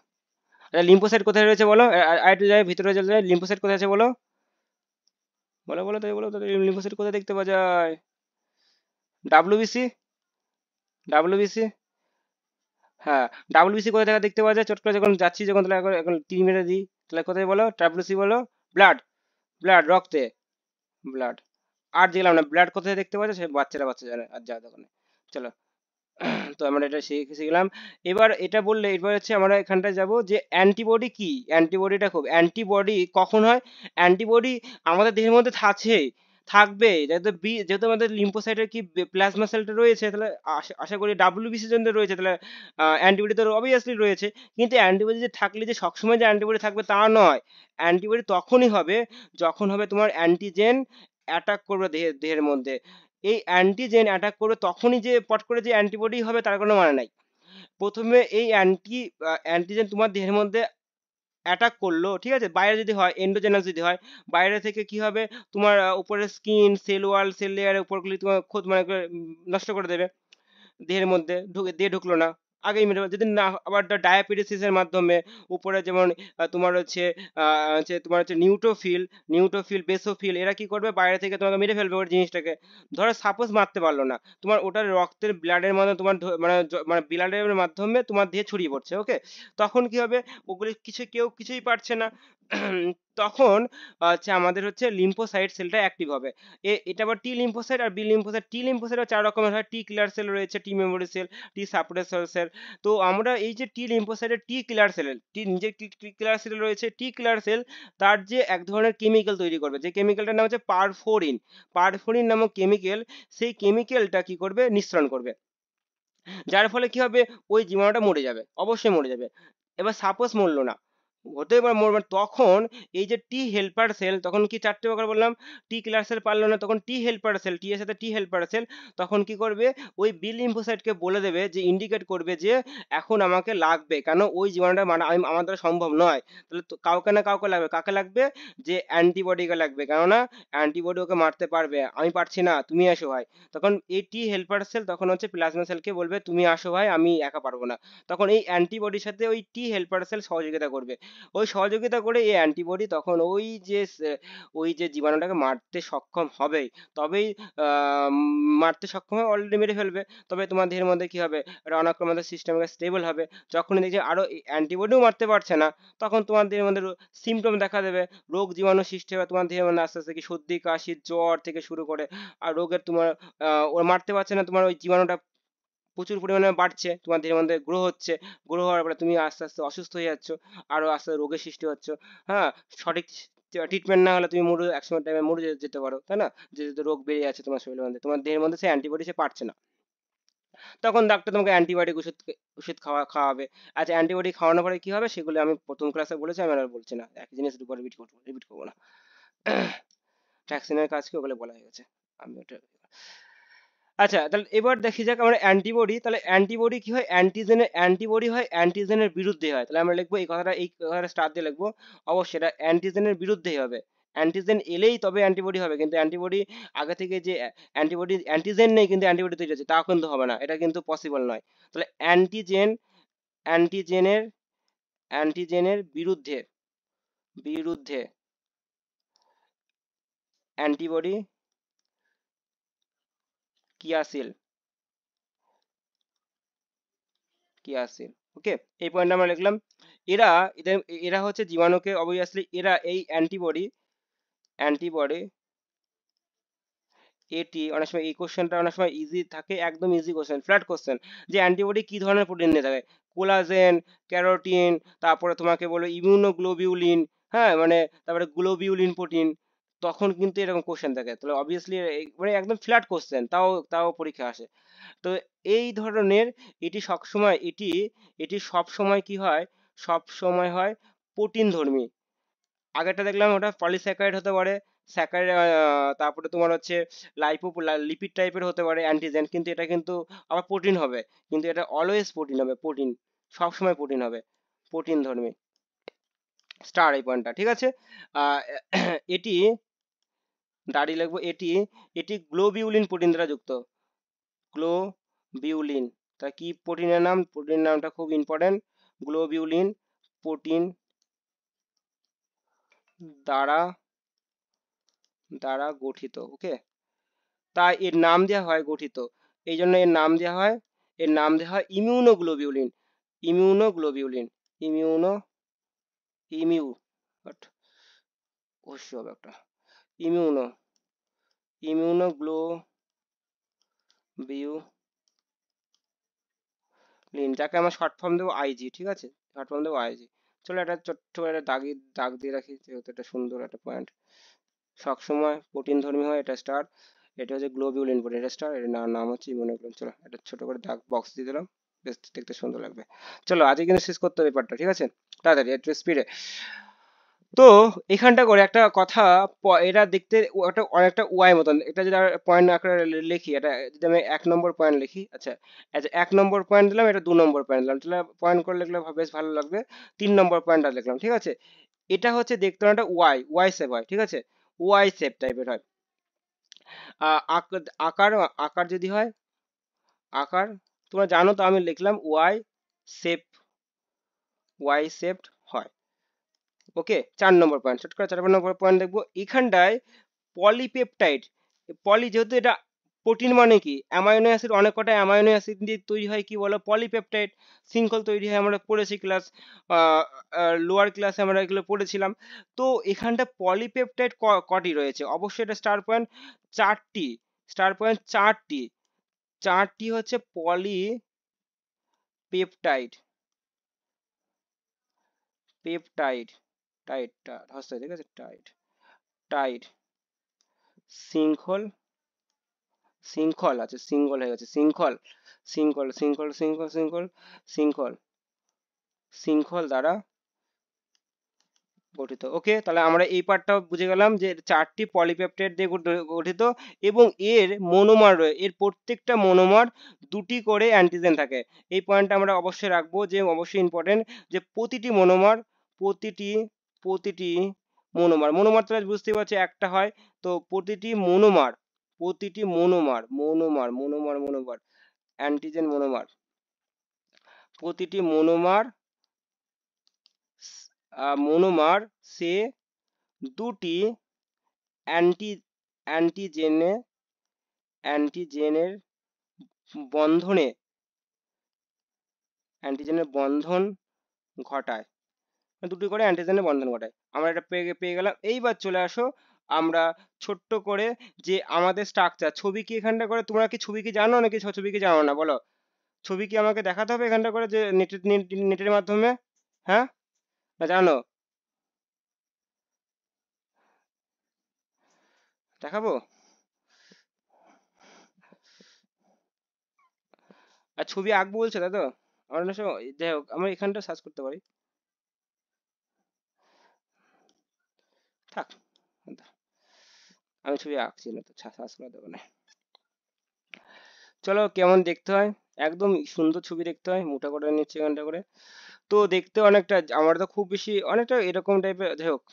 A: আচ্ছা লিম্পোসাইট কোথায় রয়েছে বলো আরেকটু যায় ভিতরে চলে যায় লিম্পোসাইট কোথায় আছে বলো বলো বলো তাই বলো তাদের লিম্পোসাইট কোথায় দেখতে পাওয়া যায় ডাব্লিউবিসি ডাব্লিউবিসি হ্যাঁ ডাব্লিউবিসি কোথায় দেখা দেখতে পাওয়া যায় চট করে যখন যাচ্ছি যখন তাহলে এখন তিন মেরে দিই তাহলে কোথায় বলো ট্রাবলুসি বলো ব্লাড ব্লাড রক্তে ব্লাড আর দেখলাম না ব্লাড কোথায় দেখতে পাচ্ছ সে বাচ্চারা বাচ্চা জানে আর যা দোকানে চলো তো আমরা এটা শিখে শিখলাম এবার এটা বললে এবার হচ্ছে আমরা এখানটায় যাব যে অ্যান্টিবডি কি অ্যান্টিবডিটা খুব অ্যান্টিবডি কখন হয় অ্যান্টিবডি আমাদের দেহের মধ্যে থাকছেই থাকবে যেহেতু বি যেহেতু আমাদের লিম্ফোসাইটের কি প্লাজমা সেলটা রয়েছে তাহলে আশা করি ডাব্লিউবিসি জন্য রয়েছে তাহলে অ্যান্টিবডি তো অবভিয়াসলি রয়েছে কিন্তু অ্যান্টিবডি যে থাকলে যে সবসময় যে অ্যান্টিবডি থাকবে তা নয় অ্যান্টিবডি তখনই হবে যখন হবে তোমার অ্যান্টিজেন অ্যাটাক করবে দেহের দেহের মধ্যে এই অ্যান্টিজেন অ্যাটাক করবে তখনই যে পট করে যে অ্যান্টিবডি হবে তার কোনো মানে নাই প্রথমে এই অ্যান্টি অ্যান্টিজেন তোমার দেহের মধ্যে অ্যাটাক করলো ঠিক আছে বাইরে যদি হয় এন্ডোজেনাস যদি হয় বাইরে থেকে কি হবে তোমার উপরে স্কিন সেল ওয়াল সেল লেয়ারের উপরগুলি তোমার খোদ মানে নষ্ট করে দেবে দেহের মধ্যে ঢুকে দিয়ে ঢুকলো না আগেই মেটাবে যদি না আবার ডায়াবেটিসের মাধ্যমে উপরে যেমন তোমার হচ্ছে হচ্ছে তোমার হচ্ছে নিউট্রোফিল নিউট্রোফিল বেসোফিল এরা কি করবে বাইরে থেকে তোমাকে মেরে ফেলবে ওর জিনিসটাকে ধরো সাপোজ মারতে পারলো না তোমার ওটার রক্তের ব্লাডের মাধ্যমে তোমার মানে মানে ব্লাডের মাধ্যমে তোমার দেহে ছড়িয়ে পড়ছে ওকে তখন কি হবে ওগুলি কিছু কেউ কিছুই পারছে না তখন হচ্ছে আমাদের হচ্ছে লিম্ফোসাইট সেলটা অ্যাক্টিভ হবে এটা আবার টি লিম্ফোসাইট আর বি লিম্ফোসাইট টি লিম্ফোসাইট চার রকমের হয় টি কিলার সেল রয়েছে T memory cell T suppressor cell তো আমরা এই যে টি লিম্ফোসাইটের টি কিলার সেল টি নিজের কিলার সেল রয়েছে টি কিলার সেল তার যে এক ধরনের কেমিক্যাল তৈরি করবে যে কেমিক্যালটার নাম হচ্ছে পারফোরিন পারফোরিন নামক কেমিক্যাল সেই কেমিক্যালটা কি করবে নিঃসরণ করবে যার ফলে কি হবে ওই জীবাণুটা মরে যাবে অবশ্যই মরে যাবে এবার সাপোজ মরলো না হতে পারে মোর মানে তখন এই যে টি হেল্পার সেল তখন কি চারটে প্রকার বললাম টি ক্লাস সেল পারলো না তখন টি হেল্পার সেল টি এর সাথে টি হেল্পার সেল তখন কি করবে ওই বি লিম্ফোসাইটকে বলে দেবে যে ইন্ডিকেট করবে যে এখন আমাকে লাগবে কেন ওই জীবাণুটা মানে আমার দ্বারা সম্ভব নয় তাহলে কাউকে না কাউকে লাগবে কাকে লাগবে যে অ্যান্টিবডিকে লাগবে কেননা অ্যান্টিবডি ওকে মারতে পারবে আমি পারছি না তুমি আসো ভাই তখন এই টি হেল্পার সেল তখন হচ্ছে প্লাজমা সেলকে বলবে তুমি আসো ভাই আমি একা পারবো না তখন এই অ্যান্টিবডির সাথে ওই টি হেল্পার সেল সহযোগিতা করবে ওই সহযোগিতা করে এই অ্যান্টিবডি তখন ওই যে ওই যে জীবাণুটাকে মারতে সক্ষম হবে তবেই মারতে সক্ষম হয় অলরেডি মেরে ফেলবে তবে তোমার দেহের মধ্যে কী হবে এটা অনাক্রমণ সিস্টেমটা স্টেবল হবে যখনই দেখছি আরও অ্যান্টিবডিও মারতে পারছে না তখন তোমার দেহের মধ্যে সিমটম দেখা দেবে রোগ জীবাণু সৃষ্টি হবে তোমার দেহের মধ্যে আস্তে আস্তে কি সর্দি কাশি জ্বর থেকে শুরু করে আর রোগের তোমার ও মারতে পারছে না তোমার ওই জীবাণুটা প্রচুর পরিমাণে বাড়ছে তোমার তোমাদের মধ্যে গ্রো হচ্ছে গ্রো হওয়ার পরে তুমি আস্তে আস্তে অসুস্থ হয়ে যাচ্ছ আরও আস্তে রোগের সৃষ্টি হচ্ছ হ্যাঁ সঠিক ট্রিটমেন্ট না হলে তুমি মরে একসময় টাইমে মরে যেতে পারো তাই না যে রোগ বেড়ে যাচ্ছে তোমার শরীরের মধ্যে তোমার দেহের মধ্যে সেই অ্যান্টিবডি সে পারছে না তখন ডাক্তার তোমাকে অ্যান্টিবায়োটিক ওষুধ ওষুধ খাওয়া খাওয়াবে আচ্ছা অ্যান্টিবায়োটিক খাওয়ানোর পরে কি হবে সেগুলো আমি প্রথম ক্লাসে বলেছি আমি আর বলছি না একই জিনিস দুবার রিপিট করবো রিপিট করবো না ভ্যাকসিনের কাজ কি ওগুলো বলা হয়ে গেছে আমি ওটা আচ্ছা তাহলে এবার দেখি যাক আমরা অ্যান্টিবডি তাহলে অ্যান্টিবডি কি হয় অ্যান্টিজেনের অ্যান্টিবডি হয় অ্যান্টিজেনের বিরুদ্ধে হয় তাহলে আমরা লিখবো এই কথাটা এই কথাটা স্টার দিয়ে লিখবো অবশ্যই এটা অ্যান্টিজেনের বিরুদ্ধেই হবে অ্যান্টিজেন এলেই তবে অ্যান্টিবডি হবে কিন্তু অ্যান্টিবডি আগে থেকে যে অ্যান্টিবডি অ্যান্টিজেন নেই কিন্তু অ্যান্টিবডি তৈরি হচ্ছে তা কিন্তু হবে না এটা কিন্তু পসিবল নয় তাহলে অ্যান্টিজেন অ্যান্টিজেনের অ্যান্টিজেনের বিরুদ্ধে বিরুদ্ধে অ্যান্টিবডি কিয়াসিল কিয়াসিল ওকে এই পয়েন্ট আমরা লিখলাম এরা এরা হচ্ছে জীবাণুকে অবভিয়াসলি এরা এই অ্যান্টিবডি অ্যান্টিবডি এটি অনেক সময় এই কোশ্চেনটা অনেক সময় ইজি থাকে একদম ইজি কোশ্চেন ফ্ল্যাট কোশ্চেন যে অ্যান্টিবডি কি ধরনের প্রোটিন নিয়ে থাকে কোলাজেন ক্যারোটিন তারপরে তোমাকে বলো ইমিউনোগ্লোবিউলিন হ্যাঁ মানে তারপরে গ্লোবিউলিন প্রোটিন তখন কিন্তু এরকম কোশ্চেন থাকে তাহলে অবভিয়াসলি মানে একদম ফ্ল্যাট কোশ্চেন তাও তাও পরীক্ষা আসে তো এই ধরনের এটি সবসময় এটি এটি সবসময় কি হয় সব সময় হয় প্রোটিন ধর্মী আগেরটা দেখলাম ওটা পলিস্যাকারাইড হতে পারে স্যাকারাইড তারপরে তোমার হচ্ছে লাইপো লিপিড টাইপের হতে পারে অ্যান্টিজেন কিন্তু এটা কিন্তু আবার প্রোটিন হবে কিন্তু এটা অলওয়েজ প্রোটিন হবে প্রোটিন সবসময় প্রোটিন হবে প্রোটিন ধর্মী স্টার এই পয়েন্টটা ঠিক আছে এটি দাড়ি লিখবো এটি এটি গ্লোবিউলিন প্রোটিন দ্বারা যুক্ত গ্লোবিউলিন তা কি প্রোটিনের নাম প্রোটিনের নামটা খুব ইম্পর্টেন্ট গ্লোবিউলিন প্রোটিন দ্বারা দ্বারা গঠিত ওকে তাই এর নাম দেওয়া হয় গঠিত এই জন্য এর নাম দেওয়া হয় এর নাম দেওয়া হয় ইমিউনোগ্লোবিউলিন ইমিউনোগ্লোবিউলিন ইমিউনো ইমিউ বাট অবশ্যই হবে একটা ইমিউনো ইমিউনোগ্লোবিউলিন যাকে আমরা শর্ট ফর্ম দেবো আইজি ঠিক আছে শর্ট ফর্ম দেবো আইজি চলো একটা ছোট্ট করে দাগ দাগ দিয়ে রাখি যেহেতু একটা সুন্দর একটা পয়েন্ট সবসময় প্রোটিন ধর্মী হয় এটা স্টার এটা হচ্ছে গ্লোবিউলিন প্রোটিন এটা স্টার এর নাম হচ্ছে ইমিউনোগ্লোবিন চলো একটা ছোট করে দাগ বক্স দিয়ে দিলাম বেশ দেখতে সুন্দর লাগবে চলো আজকে কিন্তু শেষ করতে হবে ব্যাপারটা ঠিক আছে তাড়াতাড়ি একটু স্পিডে তো এখানটা করে একটা কথা এটা দেখতে একটা অনেকটা ওয়াই মতন এটা যদি পয়েন্ট আকারে লিখি এটা যদি আমি এক নম্বর পয়েন্ট লিখি আচ্ছা আচ্ছা এক নম্বর পয়েন্ট দিলাম এটা দু নম্বর পয়েন্ট দিলাম তাহলে পয়েন্ট করে লিখলে বেশ ভালো লাগবে তিন নম্বর পয়েন্টটা লিখলাম ঠিক আছে এটা হচ্ছে দেখতে একটা ওয়াই ওয়াই সেপ হয় ঠিক আছে ওয়াই সেপ টাইপের হয় আকার আকার যদি হয় আকার তোমরা জানো তো আমি লিখলাম ওয়াই সেপ ওয়াই সেপ হয় ওকে চার নম্বর পয়েন্ট শর্ট করে চার নম্বর পয়েন্ট দেখবো এখানটায় পলিপেপটাইড পলি যেহেতু এটা প্রোটিন মানে কি অ্যামাইনো অ্যাসিড অনেক কটা অ্যামাইনো অ্যাসিড দিয়ে তৈরি হয় কি বলো পলিপেপটাইড শৃঙ্খল তৈরি হয় আমরা পড়েছি ক্লাস লোয়ার ক্লাসে আমরা এগুলো পড়েছিলাম তো এখানটা পলিপেপটাইড কটি রয়েছে অবশ্যই এটা স্টার পয়েন্ট চারটি স্টার পয়েন্ট চারটি চারটি হচ্ছে polypeptide peptide tight tight ঠিক আছে টাইট টাইট শৃঙ্খল শৃঙ্খল আছে শৃঙ্খল হয়ে গেছে শৃঙ্খল শৃঙ্খল শৃঙ্খল শৃঙ্খল শৃঙ্খল শৃঙ্খল শৃঙ্খল দ্বারা গঠিত ওকে তাহলে আমরা এই পার্টটাও বুঝে গেলাম যে চারটি পলিপেপটাইড দিয়ে গঠিত এবং এর মনোমার রয়ে এর প্রত্যেকটা মনোমার দুটি করে অ্যান্টিজেন থাকে এই পয়েন্টটা আমরা অবশ্যই রাখবো যে অবশ্যই ইম্পর্টেন্ট যে প্রতিটি মনোমার প্রতিটি প্রতিটি মনোমার মনোমার তো বুঝতে পারছি একটা হয় তো প্রতিটি মনোমার প্রতিটি monomer monomer monomer monomer antigen monomer প্রতিটি মনোমার মনোমার সে দুটি অ্যান্টি অ্যান্টিজেনে অ্যান্টিজেনের বন্ধনে অ্যান্টিজেনের বন্ধন ঘটায় দুটি করে অ্যান্টিজেনের বন্ধন ঘটায় আমরা এটা পেয়ে পেয়ে গেলাম এইবার চলে আসো আমরা ছোট্ট করে যে আমাদের স্ট্রাকচার ছবি কি এখানটা করে তোমরা কি ছবি কি জানো নাকি ছবি কি জানো না বলো ছবি কি আমাকে দেখাতে হবে এখানটা করে যে নেটের নেটের মাধ্যমে হ্যাঁ না জানো দেখাবো আর ছবি আঁকবো বলছো তাই তো যাই হোক আমরা এখানটা সার্চ করতে পারি থাক হ্যাঁ। আমি ছবি আঁকছি না তো সার্চ করে দেবো না চলো কেমন দেখতে হয় একদম সুন্দর ছবি দেখতে হয় মোটা করে নিচ্ছে এখানটা করে তো দেখতে অনেকটা আমার তো খুব বেশি অনেকটা এরকম টাইপের যাই হোক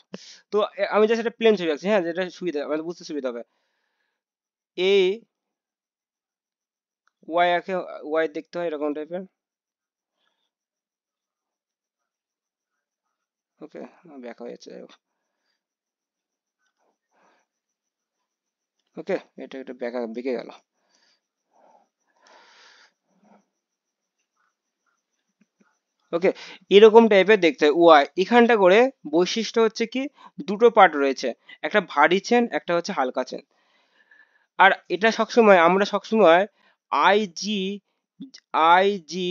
A: তো আমি জাস্ট একটা প্লেন ছবি আঁকছি হ্যাঁ যেটা সুবিধা আমাদের বুঝতে সুবিধা হবে এই ওয়াই আঁকে ওয়াই দেখতে হয় এরকম টাইপের ওকে ব্যাক হয়েছে যাই হোক ওকে এটা একটু বেঁকা বেঁকে গেল ওকে এরকম টাইপের দেখতে হয় ওয়াই এখানটা করে বৈশিষ্ট্য হচ্ছে কি দুটো পার্ট রয়েছে একটা ভারী চেন একটা হচ্ছে হালকা চেন আর এটা সবসময় আমরা সবসময় আই জি আই জি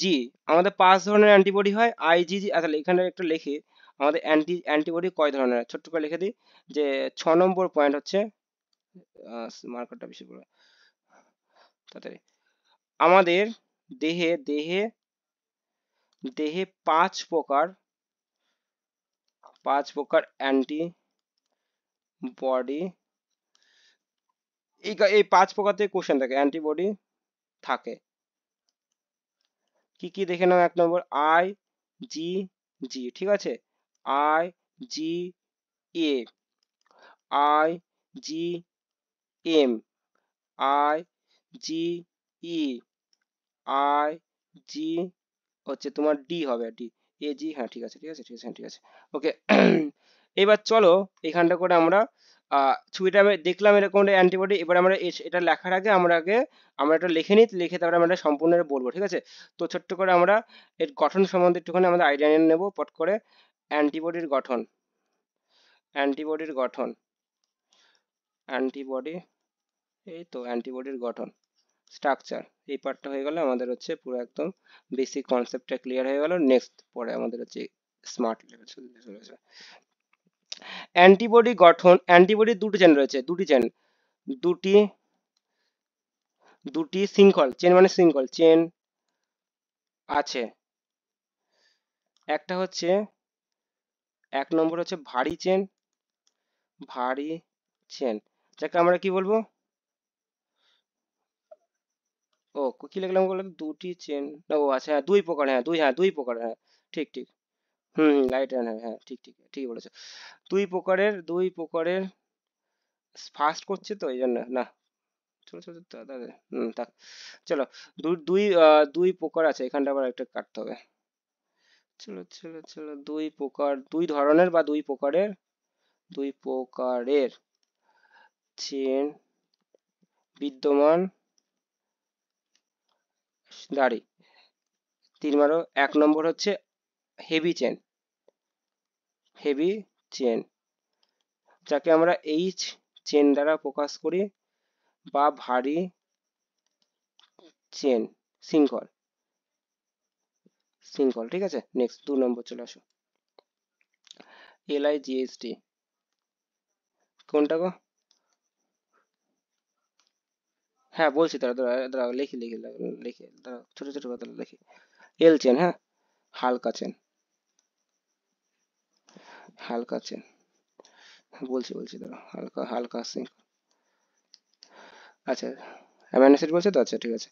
A: জি আমাদের পাঁচ ধরনের অ্যান্টিবডি হয় আই জি জি এখানে একটা লিখি আমাদের অ্যান্টি অ্যান্টিবডি কয় ধরনের ছোট্ট করে লিখে দিই যে ছ নম্বর পয়েন্ট হচ্ছে মার্কারটা বেশি পড়বে তাড়াতাড়ি আমাদের দেহে দেহে দেহে পাঁচ প্রকার পাঁচ প্রকার অ্যান্টি বডি এই এই পাঁচ প্রকার থেকে কোশ্চেন থাকে অ্যান্টিবডি থাকে কি কি দেখে নাও এক নম্বর আই জি জি ঠিক আছে I G A I G M I G E I G হচ্ছে তোমার ডি হবে ডি এ জি হ্যাঁ ঠিক আছে ঠিক আছে ঠিক আছে হ্যাঁ, ঠিক আছে ওকে এবার চলো এখানটা করে আমরা ছবিটা আমি দেখলাম এরকম একটা অ্যান্টিবডি এবার আমরা এটা লেখার আগে আমরা আগে আমরা এটা লিখে নিই লিখে তারপরে আমরা সম্পূর্ণ বলবো ঠিক আছে তো ছোট্ট করে আমরা এর গঠন সম্বন্ধে একটুখানি আমাদের আইডিয়া নিয়ে নেবো পট করে অ্যান্টিবডির গঠন অ্যান্টিবডির গঠন অ্যান্টিবডি এই তো অ্যান্টিবডির গঠন স্ট্রাকচার এই পার্টটা হয়ে গেল আমাদের হচ্ছে পুরো একদম বেসিক কনসেপ্টটা ক্লিয়ার হয়ে গেল নেক্সট পরে আমাদের হচ্ছে স্মার্ট লেভেল যাবে অ্যান্টিবডি গঠন অ্যান্টিবডি দুটো চেন রয়েছে দুটি চেন দুটি দুটি শৃঙ্খল চেন মানে শৃঙ্খল চেন আছে একটা হচ্ছে এক নম্বর হচ্ছে ভারী চেন ভারী চেন যাকে আমরা কি বলবো ও কি লিখলাম বললাম দুটি চেন ও আচ্ছা হ্যাঁ দুই প্রকার হ্যাঁ দুই হ্যাঁ দুই প্রকার হ্যাঁ ঠিক ঠিক হুম লাইট রাইট হ্যাঁ হ্যাঁ ঠিক ঠিক ঠিক বলেছো দুই প্রকারের দুই প্রকারের ফাস্ট করছে তো এই জন্য না চলো চলো দাদা হুম থাক চলো দুই দুই প্রকার আছে এখানটা আবার একটা কাটতে হবে চলো চলো চলো দুই প্রকার দুই ধরনের বা দুই প্রকারের দুই প্রকারের চেন বিদ্যমান দাড়ি তিন মারো এক নম্বর হচ্ছে হেভি চেন হেভি চেন যাকে আমরা এইচ চেন দ্বারা প্রকাশ করি বা ভারী চেন শৃঙ্খল শৃঙ্খল ঠিক আছে নেক্সট দু নম্বর চলে আসো L I G S T কোনটা গো হ্যাঁ বলছি তারা দাঁড়া লিখি লিখি লিখি দাঁড়া ছোট ছোট কথা লিখি এল চেন হ্যাঁ হালকা চেন হালকা চেন বলছি বলছি দাঁড়া হালকা হালকা সিং আচ্ছা অ্যামাইনো বলছে তো আচ্ছা ঠিক আছে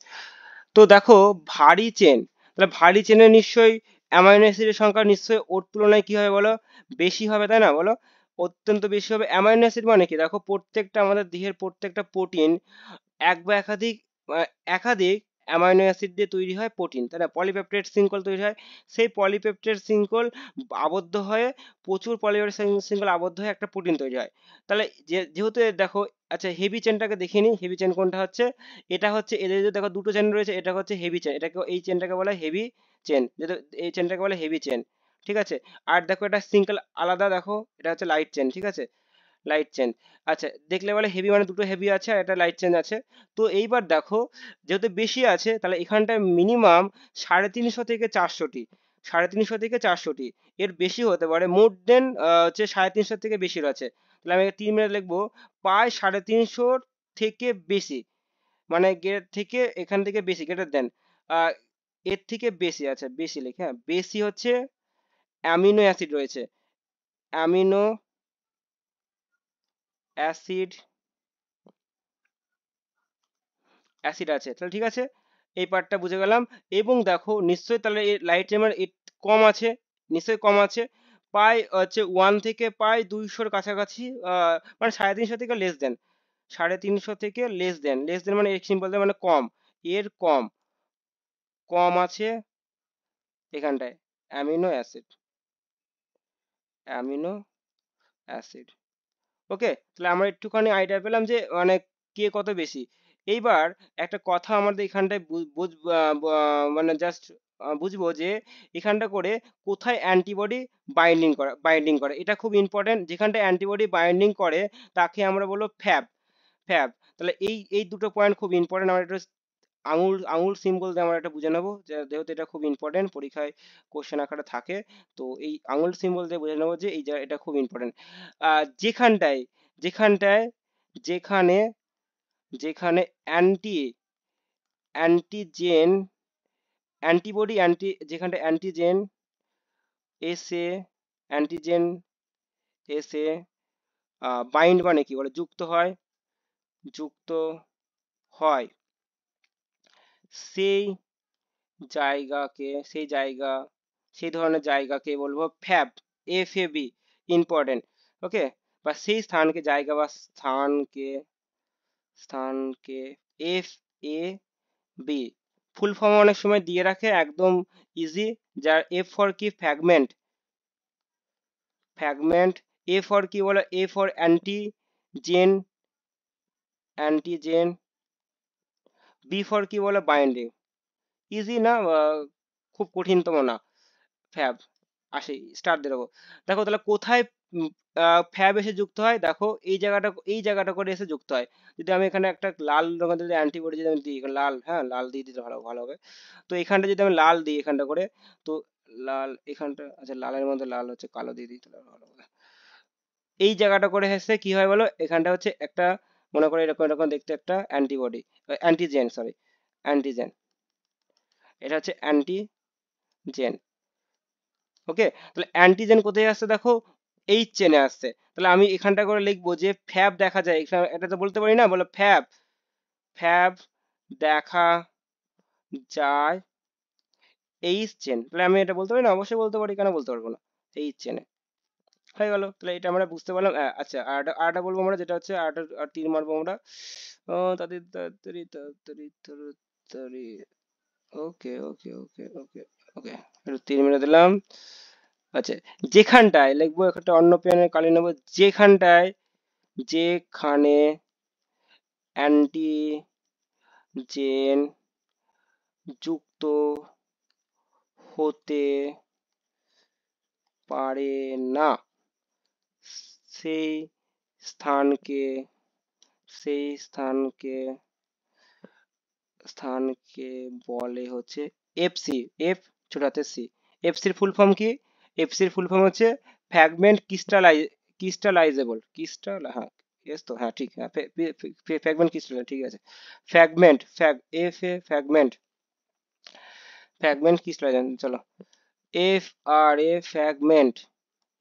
A: তো দেখো ভারী চেন তাহলে ভারী চেনে নিশ্চয়ই অ্যামাইনো অ্যাসিডের সংখ্যা নিশ্চয়ই ওর তুলনায় কি হবে বলো বেশি হবে তাই না বলো অত্যন্ত বেশি হবে অ্যামাইনো অ্যাসিড মানে কি দেখো প্রত্যেকটা আমাদের দেহের প্রত্যেকটা প্রোটিন এক বা একাধিক একাধিক অ্যামাইনো অ্যাসিড দিয়ে তৈরি হয় প্রোটিন তাই না পলিপেপটেড শৃঙ্খল তৈরি হয় সেই পলিপেপটেড শৃঙ্খল আবদ্ধ হয়ে প্রচুর পলিপেপটেড শৃঙ্খল আবদ্ধ হয়ে একটা প্রোটিন তৈরি হয় তাহলে যেহেতু দেখো আচ্ছা হেভি চেনটাকে দেখে নিই হেভি চেন কোনটা হচ্ছে এটা হচ্ছে এদের যদি দেখো দুটো চেন রয়েছে এটা হচ্ছে হেভি চেন এটাকে এই চেনটাকে বলে হেভি চেন যেটা এই চেনটাকে বলে হেভি চেন ঠিক আছে আর দেখো এটা সিঙ্গেল আলাদা দেখো এটা হচ্ছে লাইট চেন ঠিক আছে লাইট চেন আচ্ছা দেখলে বলে হেভি মানে দুটো হেভি আছে আর একটা লাইট চেন আছে তো এইবার দেখো যেহেতু বেশি আছে তাহলে এখানটায় মিনিমাম সাড়ে তিনশো থেকে চারশোটি সাড়ে তিনশো থেকে চারশোটি এর বেশি হতে পারে মোর দেন হচ্ছে সাড়ে তিনশো থেকে বেশি রয়েছে তাহলে আমি তিন মিনিট লিখবো প্রায় সাড়ে তিনশোর থেকে বেশি মানে গেট থেকে এখান থেকে বেশি গেটার দেন এর থেকে বেশি আছে আচ্ছা, বেশি লিখে হ্যাঁ বেশি হচ্ছে অ্যামিনো অ্যাসিড রয়েছে অ্যামিনো অ্যাসিড অ্যাসিড আছে তাহলে ঠিক আছে এই পার্টটা বুঝে গেলাম এবং দেখো নিশ্চয়ই তাহলে লাইট চেম্বার কম আছে নিশ্চয়ই কম আছে প্রায় হচ্ছে ওয়ান থেকে প্রায় দুইশোর কাছাকাছি মানে সাড়ে তিনশো থেকে লেস দেন সাড়ে তিনশো থেকে লেস দেন লেস দেন মানে সিম্পল দেন মানে কম এর কম কম আছে এখানটায় amino acid amino acid okay তাহলে আমরা একটুখানি আইডিয়া পেলাম যে মানে কে কত বেশি এইবার একটা কথা আমাদের এখানটায় বুঝ মানে জাস্ট বুঝবো যে এখানটা করে কোথায় অ্যান্টিবডি বাইন্ডিং করা বাইন্ডিং করে এটা খুব ইম্পর্টেন্ট যেখানটা অ্যান্টিবডি বাইন্ডিং করে তাকে আমরা বলবো ফ্যাব ফ্যাব তাহলে এই এই দুটো পয়েন্ট খুব ইম্পর্টেন্ট আমরা একটু আঙুল আঙুল সিম বলতে আমরা এটা বুঝে নেবো যেহেতু এটা খুব ইম্পর্টেন্ট পরীক্ষায় কোশ্চেন আকারে থাকে তো এই আঙুল সিম বলতে বুঝে নেবো যে এই এটা খুব ইম্পর্টেন্ট যেখানটায় যেখানটায় যেখানে যেখানে অ্যান্টি অ্যান্টিজেন অ্যান্টিবডি অ্যান্টি যেখানটা অ্যান্টিজেন এসে অ্যান্টিজেন এসে বাইন্ড মানে কি বলে যুক্ত হয় যুক্ত হয় সেই জায়গাকে সেই জায়গা সেই ধরনের জায়গাকে বলবো Fab F A B important okay বা সেই স্থানকে জায়গা বা স্থানকে স্থানকে F A B full form অনেক সময় দিয়ে রাখে একদম ইজি যার এ ফর কি ফ্র্যাগমেন্ট ফ্র্যাগমেন্ট এ ফর কি বলো A for antigen antigen B for কি বলে বাইন্ডিং ইজি না খুব কঠিনতম না ফ্যাব আসি স্টার্ট দিয়ে দেবো দেখো তাহলে কোথায় ফ্যাব এসে যুক্ত হয় দেখো এই জায়গাটা এই জায়গাটা করে এসে যুক্ত হয় যদি আমি এখানে একটা লাল রঙের যদি অ্যান্টিবডি যদি আমি দিই লাল হ্যাঁ লাল দিয়ে দিতে ভালো ভালো হবে তো এখানটা যদি আমি লাল দিই এখানটা করে তো লাল এখানটা আচ্ছা লালের মধ্যে লাল হচ্ছে কালো দিয়ে দিই তাহলে ভালো হবে এই জায়গাটা করে এসে কি হয় বলো এখানটা হচ্ছে একটা মনে করো এরকম এরকম দেখতে একটা অ্যান্টিবডি অ্যান্টিজেন সরি অ্যান্টিজেন এটা হচ্ছে অ্যান্টিজেন ওকে তাহলে অ্যান্টিজেন কোথায় আসছে দেখো এইচ চেনে আসছে তাহলে আমি এখানটা করে লিখবো যে ফ্যাব দেখা যায় এখানে এটা তো বলতে পারি না বলো ফ্যাব ফ্যাব দেখা যায় এইচ চেন তাহলে আমি এটা বলতে পারি না অবশ্যই বলতে পারি কেন বলতে পারবো না এইচ চেনে হয়ে গেল তাহলে এটা আমরা বুঝতে পারলাম আচ্ছা আর আরটা বলবো আমরা যেটা হচ্ছে আরটা আর তিন মারবো আমরা তাদের তাড়াতাড়ি তাড়াতাড়ি তাড়াতাড়ি ওকে ওকে ওকে ওকে ওকে একটু তিন মেরে দিলাম আচ্ছা যেখানটায় লিখবো একটা অন্য পেনের কালি নেবো যেখানটায় যেখানে অ্যান্টি জেন যুক্ত হতে পারে না সেই স্থানকে সেই স্থানকে স্থানকে বলে হচ্ছে এফসি এফ ছোটাতে সি এফসির ফুল ফর্ম কি এফসির ফুল ফর্ম হচ্ছে ফ্র্যাগমেন্ট ক্রিস্টালাই ক্রিস্টালাইজেবল ক্রিস্টাল হ্যাঁ এস তো হ্যাঁ ঠিক হ্যাঁ ফ্র্যাগমেন্ট ক্রিস্টাল ঠিক আছে ফ্র্যাগমেন্ট ফ্যাগ F A fragment fragment crystallization চলো F R A fragment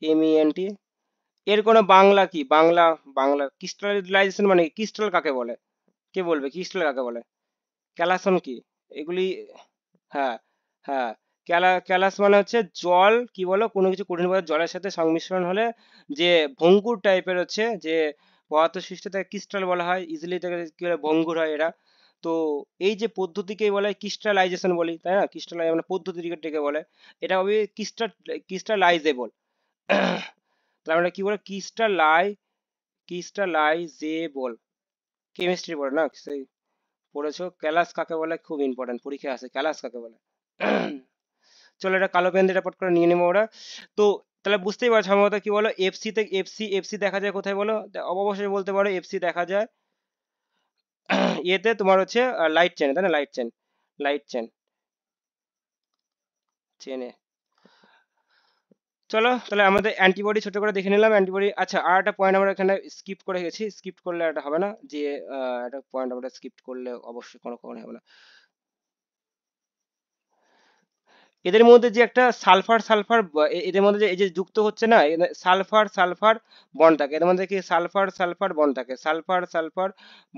A: M E N T এর কোনো বাংলা কি বাংলা বাংলা ক্রিস্টালাইজেশন মানে ক্রিস্টাল কাকে বলে কে বলবে ক্রিস্টাল কাকে বলে ক্যালাসন কি এগুলি হ্যাঁ হ্যাঁ ক্যালা ক্যালাস মানে হচ্ছে জল কি বলো কোনো কিছু কঠিন পদার্থ জলের সাথে সংমিশ্রণ হলে যে ভঙ্গুর টাইপের হচ্ছে যে পদার্থ সৃষ্টি তাকে ক্রিস্টাল বলা হয় ইজিলি তাকে কি বলে ভঙ্গুর হয় এরা তো এই যে পদ্ধতিকেই বলে ক্রিস্টালাইজেশন বলি তাই না ক্রিস্টালাই মানে পদ্ধতিকে বলে এটা হবে ক্রিস্টাল ক্রিস্টালাইজেবল তাহলে আমরা কি বলে কিস্টা লাই কিস্টা লাই জে বল কেমিস্ট্রি পড়ে না সেই পড়েছো ক্যালাস কাকে বলে খুব ইম্পর্টেন্ট পরীক্ষা আছে ক্যালাস কাকে বলে চলো এটা কালো পেন দিয়ে পট করে নিয়ে নেবো ওরা তো তাহলে বুঝতেই পারছো সম্ভবত কি বলো এফসি তে এফসি এফসি দেখা যায় কোথায় বলো অবশ্যই বলতে পারো এফসি দেখা যায় ইয়েতে তোমার হচ্ছে লাইট চেন তাই না লাইট চেন লাইট চেন চেনে চলো তাহলে আমাদের অ্যান্টিবডি ছোট করে দেখে নিলাম অ্যান্টিবডি আচ্ছা আর একটা পয়েন্ট আমরা এখানে স্কিপ করে গেছি স্কিপ করলে একটা হবে না যে একটা পয়েন্ট আমরা স্কিপ করলে অবশ্যই কোনো কারণে হবে না এদের মধ্যে যে একটা সালফার সালফার এদের মধ্যে যে যুক্ত হচ্ছে না সালফার সালফার বন্ড থাকে এদের মধ্যে কি সালফার সালফার বন্ড থাকে সালফার সালফার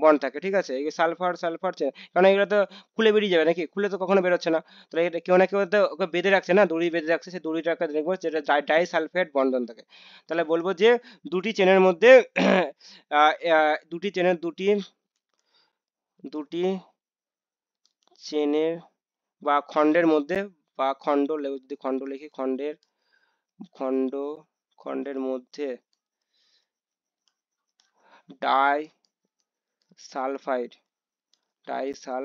A: বন্ড থাকে ঠিক আছে এই সালফার সালফার কারণ এগুলো তো খুলে বেরিয়ে যাবে নাকি খুলে তো কখনো বেরোচ্ছে না তাহলে এটা কেউ না কেউ তো ওকে বেঁধে রাখছে না দড়ি বেঁধে রাখছে সেই দড়িটাকে দেখবো যেটা ডাই সালফেট বন্ধন থাকে তাহলে বলবো যে দুটি চেনের মধ্যে দুটি চেনের দুটি দুটি চেনের বা খণ্ডের মধ্যে বা খণ্ড যদি খণ্ড লিখি খণ্ডের খণ্ড খণ্ডের মধ্যে ডাই সালফাইড ডাই সাল